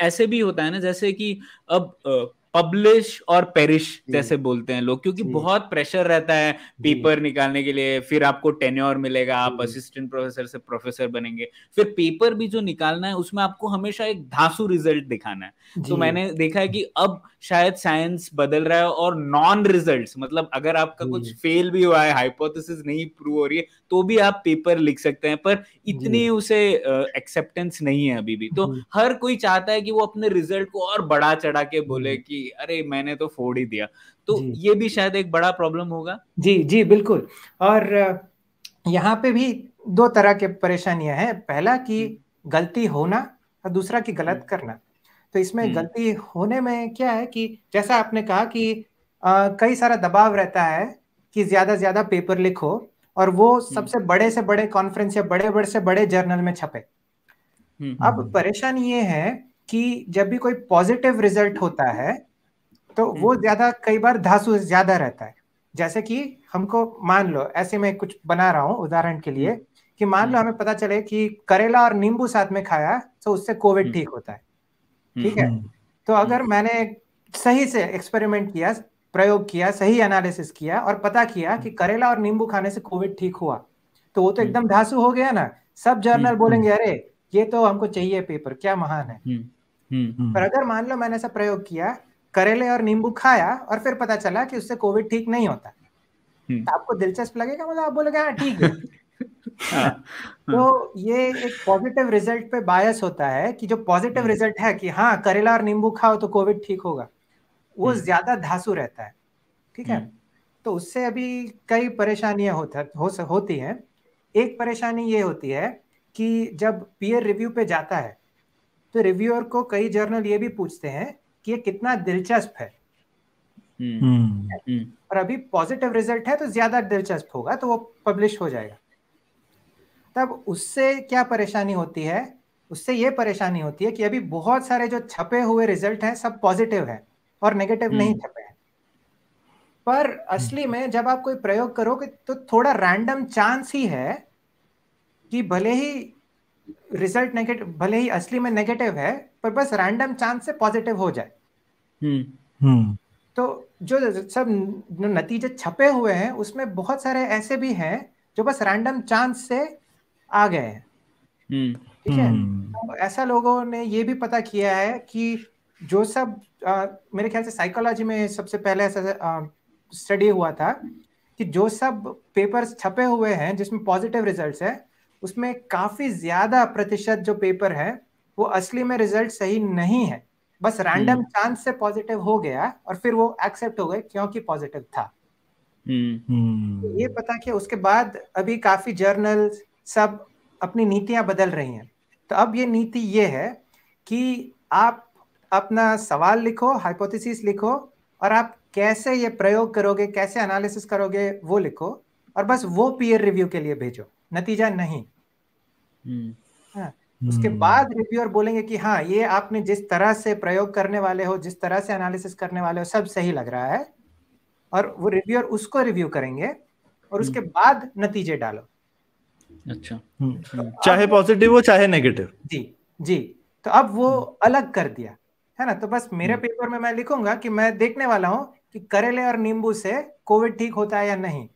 ऐसे भी होता है ना जैसे कि अब पब्लिश और पेरिश जैसे बोलते हैं लोग क्योंकि बहुत प्रेशर रहता है पेपर निकालने के लिए फिर आपको टेन्योर मिलेगा आप असिस्टेंट प्रोफेसर से प्रोफेसर बनेंगे फिर पेपर भी जो निकालना है उसमें आपको हमेशा एक धांसू रिजल्ट दिखाना है तो मैंने देखा है कि अब शायद साइंस बदल रहा है और नॉन रिजल्ट्स मतलब अगर आपका कुछ फेल भी हुआ है हाइपोथेसिस नहीं प्रूव हो रही है तो भी आप पेपर लिख सकते हैं पर इतनी उसे एक्सेप्टेंस नहीं है अभी भी तो हर कोई चाहता है कि वो अपने रिजल्ट को और बड़ा चढ़ा के बोले कि अरे मैंने तो फोड़ ही दिया तो ये भी शायद एक बड़ा प्रॉब्लम होगा जी जी बिल्कुल और यहाँ पे भी दो तरह के परेशानियां हैं पहला कि गलती होना और दूसरा कि गलत करना तो इसमें हम्म। गलती होने में क्या है कि जैसा आपने कहा कि आ, कई सारा दबाव रहता है कि ज्यादा से ज्यादा पेपर लिखो और वो हम्म। सबसे बड़े से बड़े कॉन्फ्रेंस या बड़े बड़े से बड़े जर्नल में छपे हम्म, अब परेशानी ये है कि जब भी कोई पॉजिटिव रिजल्ट होता है तो वो ज्यादा कई बार धासु ज्यादा रहता है जैसे कि हमको मान लो ऐसे में कुछ बना रहा हूँ उदाहरण के लिए कि मान लो हमें पता चले कि करेला और नींबू साथ में खाया तो उससे कोविड ठीक होता है ठीक है हम्म, तो हम्म। अगर मैंने सही से एक्सपेरिमेंट किया प्रयोग किया सही एनालिसिस किया और पता किया कि हम्म। करेला और नींबू खाने से कोविड ठीक हुआ तो वो तो एकदम धासु हो गया ना सब जर्नल बोलेंगे अरे ये तो हमको चाहिए पेपर क्या महान है पर अगर मान लो मैंने ऐसा प्रयोग किया करेले और नींबू खाया और फिर पता चला कि उससे कोविड ठीक नहीं होता तो आपको दिलचस्प लगेगा मतलब आप बोलोगे हाँ ठीक है हाँ। तो ये एक पॉजिटिव रिजल्ट पे बायस होता है कि जो पॉजिटिव रिजल्ट हम्म। है कि हाँ करेला और नींबू खाओ तो कोविड ठीक होगा वो हम्म। ज्यादा धासु रहता है ठीक है हम्म। तो उससे अभी कई परेशानियां होता हो, होती हैं एक परेशानी ये होती है कि जब पीयर रिव्यू पे जाता है तो रिव्यूअर को कई जर्नल ये भी पूछते हैं कि ये कितना दिलचस्प है और अभी पॉजिटिव रिजल्ट है तो ज्यादा दिलचस्प होगा तो वो पब्लिश हो जाएगा तब उससे क्या परेशानी होती है उससे ये परेशानी होती है कि अभी बहुत सारे जो छपे हुए रिजल्ट हैं सब पॉजिटिव है और नेगेटिव नहीं हम्म। छपे हैं पर हम्म। असली में जब आप कोई प्रयोग करोगे तो थोड़ा रैंडम चांस ही है कि भले ही रिजल्ट नेगेटिव भले ही असली में नेगेटिव है पर बस रैंडम चांस से पॉजिटिव हो जाए हम्म। तो जो सब नतीजे छपे हुए हैं उसमें बहुत सारे ऐसे भी हैं जो बस रैंडम चांस से आ गए हैं हम्म। ठीक है हम्म। तो ऐसा लोगों ने ये भी पता किया है कि जो सब आ, मेरे ख्याल से साइकोलॉजी में सबसे पहले ऐसा स्टडी हुआ था कि जो सब पेपर्स छपे हुए हैं जिसमें पॉजिटिव रिजल्ट्स है उसमें काफी ज्यादा प्रतिशत जो पेपर है वो असली में रिजल्ट सही नहीं है बस रैंडम हम्म। चांस से पॉजिटिव हो गया और फिर वो एक्सेप्ट हो गए क्योंकि पॉजिटिव था तो ये पता कि उसके बाद अभी काफी जर्नल्स सब अपनी नीतियां बदल रही हैं तो अब ये नीति ये है कि आप अपना सवाल लिखो हाइपोथेसिस लिखो और आप कैसे ये प्रयोग करोगे कैसे एनालिसिस करोगे वो लिखो और बस वो पीयर रिव्यू के लिए भेजो नतीजा नहीं हम्म। हाँ, उसके हम्म। बाद रिव्यूअर बोलेंगे कि हाँ ये आपने जिस तरह से प्रयोग करने वाले हो जिस तरह से एनालिसिस करने वाले हो सब सही लग रहा है और वो रिव्यूअर उसको रिव्यू करेंगे और हम्म। उसके बाद नतीजे डालो अच्छा हम्म। तो चाहे पॉजिटिव हो चाहे नेगेटिव जी जी तो अब वो अलग कर दिया है ना तो बस मेरे पेपर हम्म। में मैं लिखूंगा कि मैं देखने वाला हूँ कि करेले और नींबू से कोविड ठीक होता है या नहीं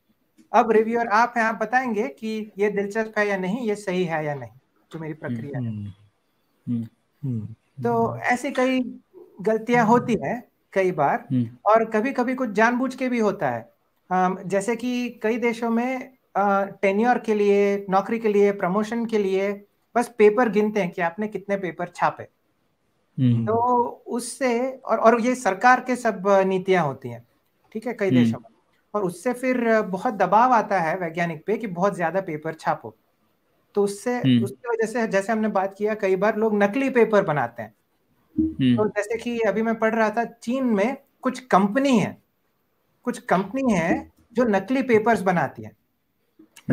अब रिव्यूअर आप हैं आप बताएंगे कि ये दिलचस्प है या नहीं ये सही है या नहीं जो मेरी हम्म, प्रक्रिया है तो ऐसी कई गलतियां होती है कई बार और कभी कभी कुछ जानबूझ के भी होता है जैसे कि कई देशों में टेन्योर के लिए नौकरी के लिए प्रमोशन के लिए बस पेपर गिनते हैं कि आपने कितने पेपर छापे हम्म। तो उससे और और ये सरकार के सब नीतियां होती हैं ठीक है कई हम्म। देशों में और उससे फिर बहुत दबाव आता है वैज्ञानिक पे कि बहुत ज्यादा पेपर छापो तो उससे हम्म। उसकी वजह से जैसे हमने बात किया कई बार लोग नकली पेपर बनाते हैं तो जैसे कि अभी मैं पढ़ रहा था चीन में कुछ कंपनी है कुछ कंपनी है जो नकली पेपर्स बनाती है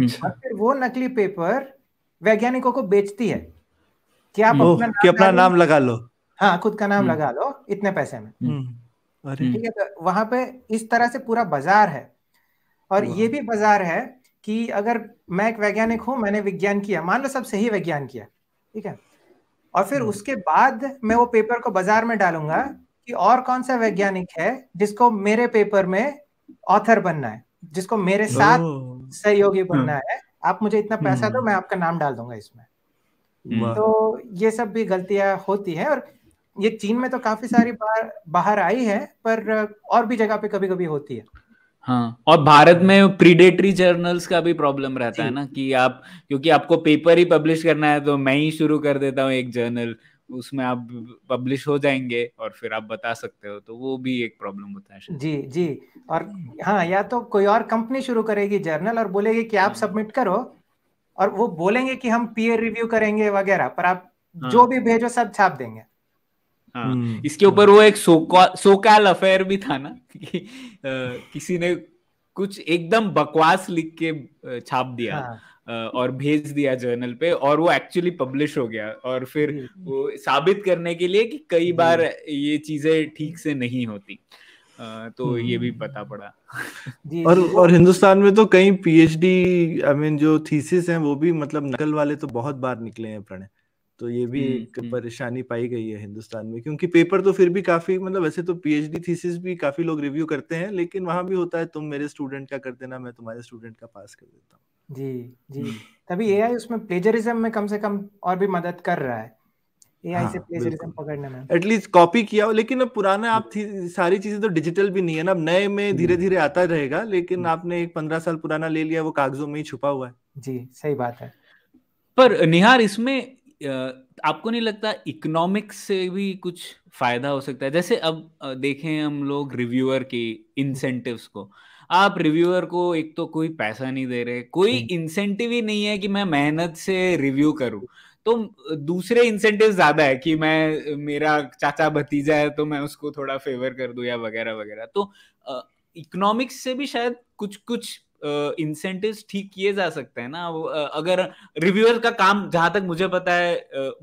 अच्छा। फिर वो नकली पेपर वैज्ञानिकों को बेचती है कि आप अपना नाम, कि अपना नाम लगा लो हाँ खुद का नाम hmm. लगा लो इतने पैसे में hmm. ठीक है तो वहां पे इस तरह से पूरा बाजार है और ये भी बाजार है कि अगर मैं एक वैज्ञानिक हूं मैंने विज्ञान किया मान लो सब सही विज्ञान किया ठीक है और फिर उसके बाद मैं वो पेपर को बाजार में डालूंगा कि और कौन सा वैज्ञानिक है जिसको मेरे पेपर में ऑथर बनना है जिसको मेरे साथ सहयोगी हाँ। बनना है आप मुझे इतना पैसा हम्म। दो मैं आपका नाम डाल दूंगा इसमें तो ये सब भी गलतियां होती है और ये चीन में तो काफी सारी बार बाहर आई है पर और भी जगह पे कभी कभी होती है हाँ और भारत में प्रीडेटरी जर्नल्स का भी प्रॉब्लम रहता है ना कि आप क्योंकि आपको पेपर ही पब्लिश करना है तो मैं ही शुरू कर देता हूँ एक जर्नल उसमें आप पब्लिश हो जाएंगे और फिर आप बता सकते हो तो वो भी एक प्रॉब्लम होता है जी जी और हाँ या तो कोई और कंपनी शुरू करेगी जर्नल और बोलेगी कि आप हाँ। सबमिट करो और वो बोलेंगे कि हम पीयर रिव्यू करेंगे वगैरह पर आप हाँ। जो भी भेजो सब छाप देंगे हाँ। हम्म। इसके ऊपर वो एक सोकाल अफेयर भी था ना कि आ, किसी ने कुछ एकदम बकवास लिख के छाप दिया हाँ। और भेज दिया जर्नल पे और वो एक्चुअली पब्लिश हो गया और फिर वो साबित करने के लिए कि कई बार ये चीजें ठीक से नहीं होती तो ये भी हम्म। पता पड़ा और और हिंदुस्तान में तो कई पीएचडी आई मीन जो थीसिस हैं वो भी मतलब नकल वाले तो बहुत बार निकले हैं प्रणय तो ये भी एक परेशानी पाई गई है हिंदुस्तान में क्योंकि पेपर तो फिर भी काफी मतलब वैसे तो पीएचडी थीसिस भी काफी लोग रिव्यू करते हैं लेकिन वहां भी होता है तुम मेरे स्टूडेंट का कर देना मैं तुम्हारे स्टूडेंट का पास कर देता हूँ जी जी तभी एआई उसमें प्लेजरिज्म में कम से कम और भी मदद कर रहा है एआई हाँ, से प्लेजरिज्म पकड़ने में एटलीस्ट कॉपी किया लेकिन अब पुराना आप थी, सारी चीजें तो डिजिटल भी नहीं है ना अब नए में धीरे धीरे आता रहेगा लेकिन आपने एक पंद्रह साल पुराना ले लिया वो कागजों में ही छुपा हुआ है जी सही बात है पर निहार इसमें आपको नहीं लगता इकोनॉमिक्स से भी कुछ फायदा हो सकता है जैसे अब देखें हम लोग रिव्यूअर की इंसेंटिव्स को आप रिव्यूअर को एक तो कोई पैसा नहीं दे रहे कोई इंसेंटिव ही नहीं है कि मैं मेहनत से रिव्यू करूं तो दूसरे इंसेंटिव ज्यादा है कि मैं मेरा चाचा भतीजा है तो मैं उसको थोड़ा फेवर कर दू या वगैरह वगैरह तो इकोनॉमिक्स से भी शायद कुछ कुछ इंसेंटिव ठीक किए जा सकते हैं ना अगर रिव्यूअर का काम जहां तक मुझे पता है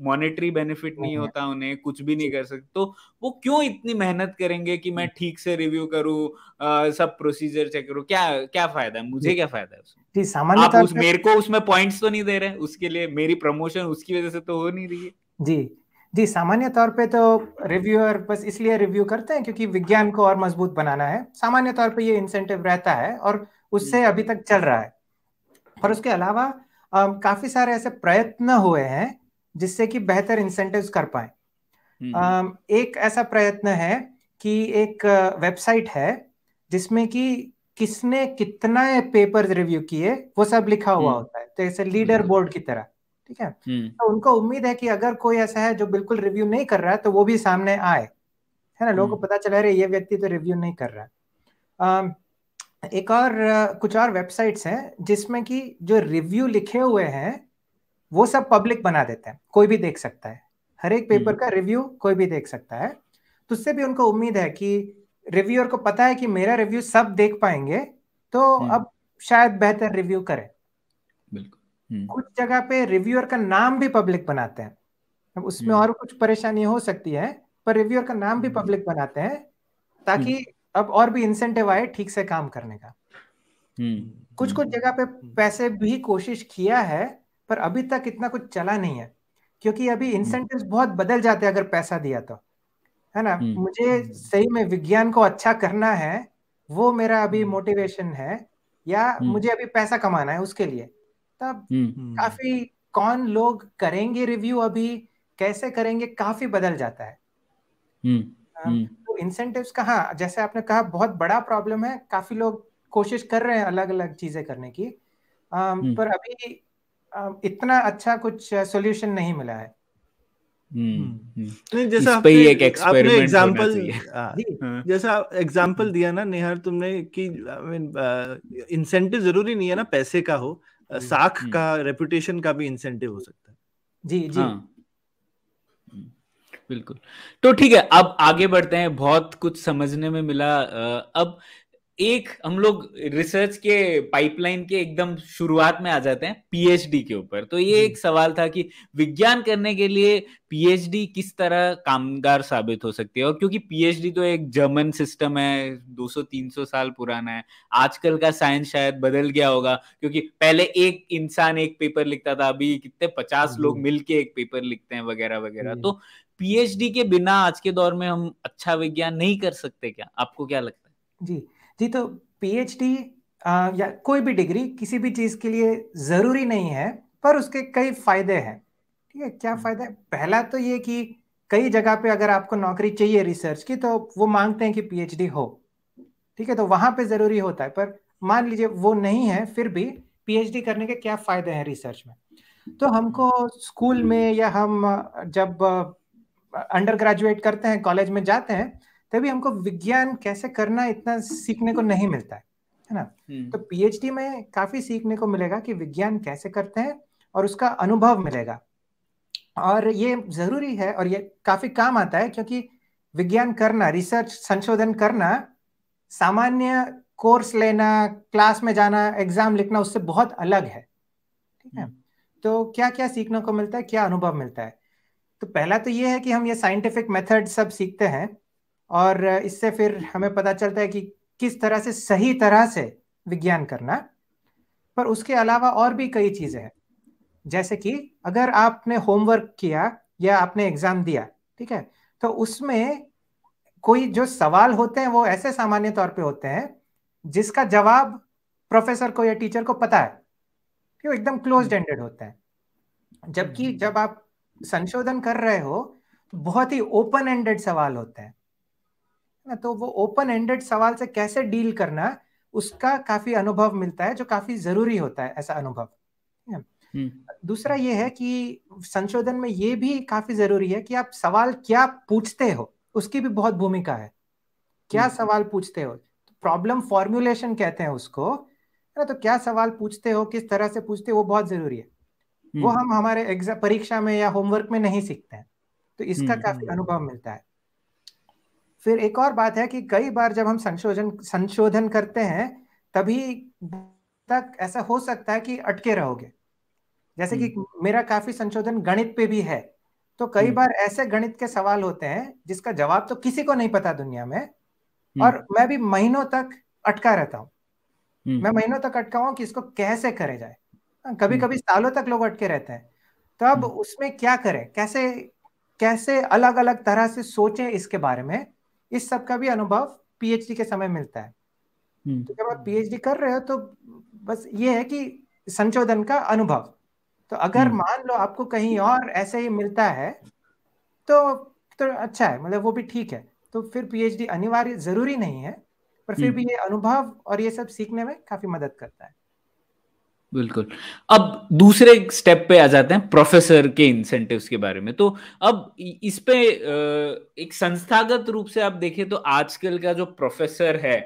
मॉनेटरी बेनिफिट नहीं हम्म। होता उन्हें कुछ भी नहीं कर सकते तो वो क्यों इतनी मेहनत करेंगे कि मैं हम्म। ठीक से रिव्यू करूँ सब प्रोसीजर चेक करूं क्या क्या फायदा है मुझे क्या फायदा है उसमें सामान्य उस मेरे को उसमें पॉइंट्स तो नहीं दे रहे उसके लिए मेरी प्रमोशन उसकी वजह से तो हो नहीं रही है जी जी सामान्य तौर पे तो रिव्यूअर बस इसलिए रिव्यू करते हैं क्योंकि विज्ञान को और मजबूत बनाना है सामान्य तौर पे ये इंसेंटिव रहता है और उससे अभी तक चल रहा है और उसके अलावा आ, काफी सारे ऐसे प्रयत्न हुए हैं जिससे कि बेहतर इंसेंटिव्स कर पाए हम्म, हम्म। एक ऐसा प्रयत्न है कि एक वेबसाइट है जिसमें कि किसने कितना पेपर रिव्यू किए वो सब लिखा हुआ हम्म। होता है तो ऐसे लीडर बोर्ड की तरह ठीक है तो उनको उम्मीद है कि अगर कोई ऐसा है जो बिल्कुल रिव्यू नहीं कर रहा है तो वो भी सामने आए है ना लोगों को पता चला रहा ये व्यक्ति तो रिव्यू नहीं कर रहा है एक और कुछ और वेबसाइट्स हैं जिसमें कि जो रिव्यू लिखे हुए हैं वो सब पब्लिक बना देते हैं कोई भी देख सकता है हर एक पेपर हम्म। का रिव्यू कोई भी देख सकता है तो उससे भी उनको उम्मीद है कि रिव्यूअर को पता है कि मेरा रिव्यू सब देख पाएंगे तो हम्म। अब शायद बेहतर रिव्यू करें बिल्कुल हम्म। कुछ जगह पे रिव्यूअर का नाम भी पब्लिक बनाते हैं अब उसमें और कुछ परेशानी हो सकती है पर रिव्यूअर का नाम भी पब्लिक बनाते हैं ताकि अब और भी इंसेंटिव आए ठीक से काम करने का हम्म, कुछ हम्म। कुछ जगह पे पैसे भी कोशिश किया है पर अभी तक इतना कुछ चला नहीं है क्योंकि अभी इंसेंटिव हम्म। बहुत बदल जाते हैं अगर पैसा दिया तो है ना मुझे सही में विज्ञान को अच्छा करना है वो मेरा अभी मोटिवेशन है या मुझे अभी पैसा कमाना है उसके लिए तब काफी कौन लोग करेंगे रिव्यू अभी कैसे करेंगे काफी बदल जाता है तो इंसेंटिव्स हाँ, जैसे आपने कहा बहुत बड़ा प्रॉब्लम है काफी लोग कोशिश कर रहे हैं अलग अलग चीजें करने की आ, हम्म। पर अभी आ, इतना अच्छा कुछ सोल्यूशन नहीं मिला है हम्म, हम्म। जैसा आपने, एक आपने एग्जाम्पल जैसा एग्जांपल दिया ना निहार तुमने कि इंसेंटिव जरूरी नहीं है ना पैसे का हो साख का रेपुटेशन का भी इंसेंटिव हो सकता है जी जी हाँ. बिल्कुल तो ठीक है अब आगे बढ़ते हैं बहुत कुछ समझने में मिला अब एक हम लोग रिसर्च के पाइपलाइन के एकदम शुरुआत में आ जाते हैं पीएचडी के ऊपर तो ये एक सवाल था कि विज्ञान करने के लिए पीएचडी किस तरह कामगार साबित हो सकती है और क्योंकि पीएचडी तो एक जर्मन सिस्टम है 200-300 साल पुराना है आजकल का साइंस शायद बदल गया होगा क्योंकि पहले एक इंसान एक पेपर लिखता था अभी कितने पचास लोग मिलके एक पेपर लिखते हैं वगैरह वगैरह तो पीएचडी के बिना आज के दौर में हम अच्छा विज्ञान नहीं कर सकते क्या आपको क्या लगता है जी जी तो पीएचडी या कोई भी डिग्री किसी भी चीज़ के लिए ज़रूरी नहीं है पर उसके कई फायदे हैं ठीक है क्या हम्म। फ़ायदा है पहला तो ये कि कई जगह पे अगर आपको नौकरी चाहिए रिसर्च की तो वो मांगते हैं कि पीएचडी हो ठीक है तो वहाँ पे ज़रूरी होता है पर मान लीजिए वो नहीं है फिर भी पीएचडी करने के क्या फ़ायदे हैं रिसर्च में तो हमको स्कूल में या हम जब अंडर ग्रेजुएट करते हैं कॉलेज में जाते हैं तभी हमको विज्ञान कैसे करना इतना सीखने को नहीं मिलता है है ना हम्म। तो पीएचडी में काफी सीखने को मिलेगा कि विज्ञान कैसे करते हैं और उसका अनुभव मिलेगा और ये जरूरी है और ये काफी काम आता है क्योंकि विज्ञान करना रिसर्च संशोधन करना सामान्य कोर्स लेना क्लास में जाना एग्जाम लिखना उससे बहुत अलग है ठीक है हम्म। तो क्या क्या सीखने को मिलता है क्या अनुभव मिलता है तो पहला तो ये है कि हम ये साइंटिफिक मेथड सब सीखते हैं और इससे फिर हमें पता चलता है कि किस तरह से सही तरह से विज्ञान करना पर उसके अलावा और भी कई चीज़ें हैं जैसे कि अगर आपने होमवर्क किया या आपने एग्ज़ाम दिया ठीक है तो उसमें कोई जो सवाल होते हैं वो ऐसे सामान्य तौर पे होते हैं जिसका जवाब प्रोफेसर को या टीचर को पता है कि वो एकदम क्लोज हम्म। एंडेड होते हैं जबकि हम्म। जब आप संशोधन कर रहे हो तो बहुत ही ओपन एंडेड सवाल होते हैं ना तो वो ओपन एंडेड सवाल से कैसे डील करना उसका काफी अनुभव मिलता है जो काफी जरूरी होता है ऐसा अनुभव हम्म। दूसरा ये है कि संशोधन में ये भी काफी जरूरी है कि आप सवाल क्या पूछते हो उसकी भी बहुत भूमिका है क्या हम्म। सवाल पूछते हो प्रॉब्लम फॉर्मुलेशन कहते हैं उसको है ना तो क्या सवाल पूछते हो किस तरह से पूछते हो वो बहुत जरूरी है वो हम्म। हम हमारे एग्जाम परीक्षा में या होमवर्क में नहीं सीखते हैं तो इसका काफी अनुभव मिलता है फिर एक और बात है कि कई बार जब हम संशोधन संशोधन करते हैं तभी तक ऐसा हो सकता है कि अटके रहोगे जैसे कि हम्म। मेरा काफी संशोधन गणित पे भी है तो कई हम्म। बार ऐसे गणित के सवाल होते हैं जिसका जवाब तो किसी को नहीं पता दुनिया में हम्म। और मैं भी महीनों तक अटका रहता हूँ मैं महीनों तक अटका हूँ कि इसको कैसे करे जाए हाँ, कभी कभी सालों तक लोग अटके रहते हैं तब तो उसमें क्या करें कैसे कैसे अलग अलग तरह से सोचें इसके बारे में इस सब का भी अनुभव पीएचडी के समय मिलता है हम्म। तो जब आप पीएचडी कर रहे हो तो बस ये है कि संशोधन का अनुभव तो अगर हम्म। मान लो आपको कहीं और ऐसे ही मिलता है तो तो अच्छा है मतलब वो भी ठीक है तो फिर पीएचडी अनिवार्य जरूरी नहीं है पर फिर हम्म। भी ये अनुभव और ये सब सीखने में काफी मदद करता है बिल्कुल अब दूसरे स्टेप पे आ जाते हैं प्रोफेसर के इंसेंटिव्स के बारे में तो अब इस पे एक संस्थागत रूप से आप देखें तो आजकल का जो प्रोफेसर है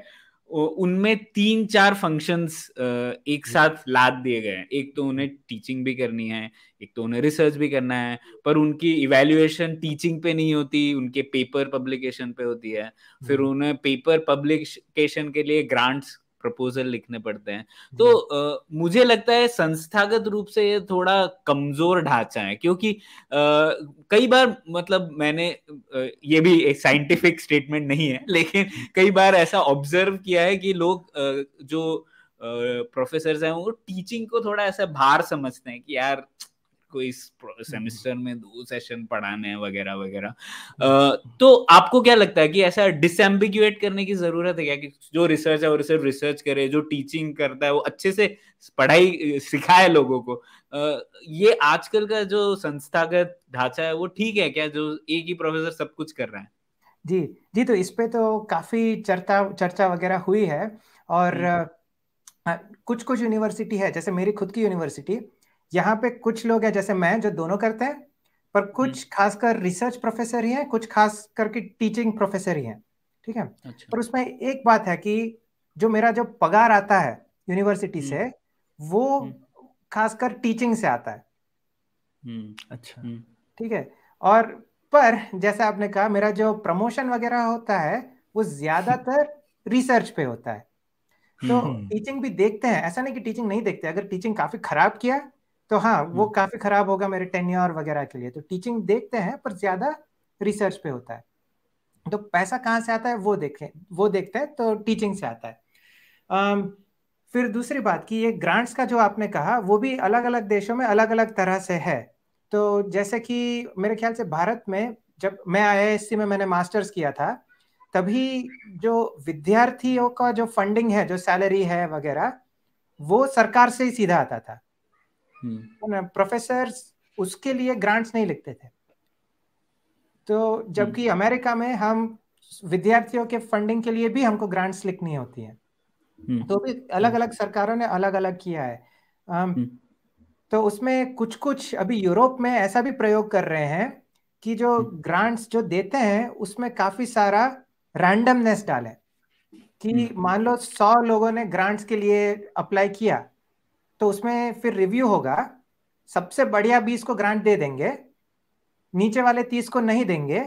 उनमें तीन चार फंक्शंस एक हम्म। साथ लाद दिए गए हैं एक तो उन्हें टीचिंग भी करनी है एक तो उन्हें रिसर्च भी करना है पर उनकी इवेल्युएशन टीचिंग पे नहीं होती उनके पेपर पब्लिकेशन पे होती है फिर हम्म। उन्हें पेपर पब्लिकेशन के लिए ग्रांट्स प्रपोजल लिखने पड़ते हैं तो आ, हम्म। मुझे लगता है संस्थागत रूप से ये थोड़ा कमजोर ढांचा है क्योंकि आ, कई बार मतलब मैंने ये भी एक साइंटिफिक स्टेटमेंट नहीं है लेकिन कई बार ऐसा ऑब्जर्व किया है कि लोग जो प्रोफेसर हैं वो टीचिंग को थोड़ा ऐसा भार समझते हैं कि यार कोई हम्म। सेमेस्टर में दो सेशन पढ़ाने हैं वगैरह वगैरह हम्म। तो आपको क्या लगता है कि ऐसा डिसम्बिग्युएट करने की जरूरत है क्या कि जो रिसर्च है वो सिर्फ रिसर्च करे जो टीचिंग करता है वो अच्छे से पढ़ाई सिखाए लोगों को ये आजकल का जो संस्थागत ढांचा है वो ठीक है क्या जो एक ही प्रोफेसर सब कुछ कर रहा है जी जी तो इस पे तो काफी चर्चा चर्चा वगैरह हुई है और कुछ कुछ यूनिवर्सिटी है जैसे मेरी खुद की यूनिवर्सिटी यहाँ पे कुछ लोग हैं जैसे मैं जो दोनों करते हैं पर कुछ खासकर रिसर्च प्रोफेसर ही हैं कुछ खास करके टीचिंग प्रोफेसर ही हैं ठीक है अच्छा। पर उसमें एक बात है कि जो मेरा जो पगार आता है यूनिवर्सिटी से वो हम्म। खासकर टीचिंग से आता है हम्म। अच्छा हम्म। ठीक है और पर जैसे आपने कहा मेरा जो प्रमोशन वगैरह होता है वो ज्यादातर रिसर्च पे होता है तो टीचिंग भी देखते हैं ऐसा नहीं कि टीचिंग नहीं देखते अगर टीचिंग काफी खराब किया तो हाँ वो हम्म। काफी खराब होगा मेरे टेन्योर वगैरह के लिए तो टीचिंग देखते हैं पर ज्यादा रिसर्च पे होता है तो पैसा कहाँ से आता है वो देखे वो देखते हैं तो टीचिंग से आता है um, फिर दूसरी बात कि ये ग्रांट्स का जो आपने कहा वो भी अलग अलग देशों में अलग अलग तरह से है तो जैसे कि मेरे ख्याल से भारत में जब मैं आई में मैंने मास्टर्स किया था तभी जो विद्यार्थियों का जो फंडिंग है जो सैलरी है वगैरह वो सरकार से ही सीधा आता था प्रोफेसर हम्म। उसके लिए ग्रांट्स नहीं लिखते थे तो जबकि हम्म। अमेरिका में हम विद्यार्थियों के फंडिंग के लिए भी हमको ग्रांट्स लिखनी होती है हम्म। तो भी अलग अलग सरकारों ने अलग अलग किया है तो उसमें कुछ कुछ अभी यूरोप में ऐसा भी प्रयोग कर रहे हैं कि जो ग्रांट्स जो देते हैं उसमें काफी सारा रैंडमनेस डाले कि मान लो सौ लोगों ने ग्रांट्स के लिए अप्लाई किया तो उसमें फिर रिव्यू होगा सबसे बढ़िया बीस को ग्रांट दे देंगे नीचे वाले तीस को नहीं देंगे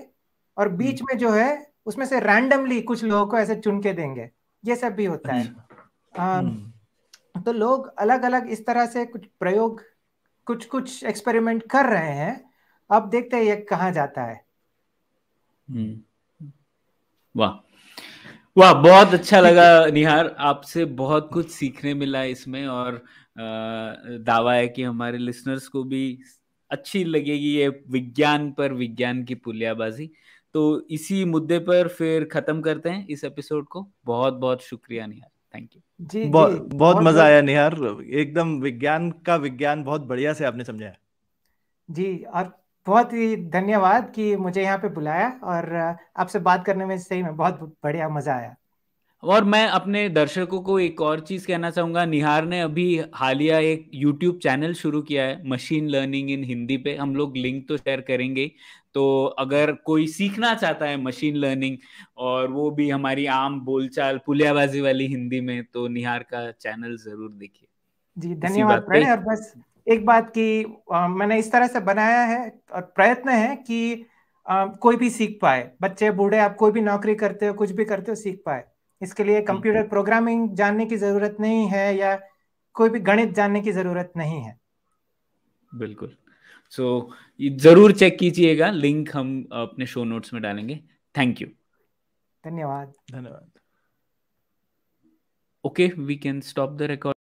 और हम्म। बीच में जो है उसमें से रैंडमली कुछ लोगों को ऐसे चुन के देंगे ये सब भी होता है आ, अच्छा। हम्म। तो लोग अलग अलग इस तरह से कुछ प्रयोग कुछ कुछ एक्सपेरिमेंट कर रहे हैं अब देखते हैं ये कहाँ जाता है हम्म। वाह वाह बहुत अच्छा लगा निहार आपसे बहुत कुछ सीखने मिला इसमें और दावा है कि हमारे लिसनर्स को भी अच्छी लगेगी ये विज्ञान पर विज्ञान की पुलियाबाजी तो इसी मुद्दे पर फिर खत्म करते हैं इस एपिसोड को बहुत बहुत शुक्रिया निहार थैंक यू जी, जी बहुत, बहुत मजा आया निहार एकदम विज्ञान का विज्ञान बहुत बढ़िया से आपने समझाया जी और बहुत ही धन्यवाद कि मुझे यहाँ पे बुलाया और आपसे बात करने में सही में बहुत बढ़िया मजा आया और मैं अपने दर्शकों को एक और चीज़ कहना चाहूँगा निहार ने अभी हालिया एक यूट्यूब चैनल शुरू किया है मशीन लर्निंग इन हिंदी पे हम लोग लिंक तो शेयर करेंगे तो अगर कोई सीखना चाहता है मशीन लर्निंग और वो भी हमारी आम बोलचाल पुलियाबाजी वाली हिंदी में तो निहार का चैनल ज़रूर देखिए जी धन्यवाद और बस एक बात की आ, मैंने इस तरह से बनाया है और प्रयत्न है कि आ, कोई भी सीख पाए बच्चे बूढ़े आप कोई भी नौकरी करते हो कुछ भी करते हो सीख पाए इसके लिए कंप्यूटर प्रोग्रामिंग जानने की जरूरत नहीं है या कोई भी गणित जानने की जरूरत नहीं है बिल्कुल सो so, जरूर चेक कीजिएगा लिंक हम अपने शो नोट्स में डालेंगे थैंक यू धन्यवाद धन्यवाद okay we can stop the record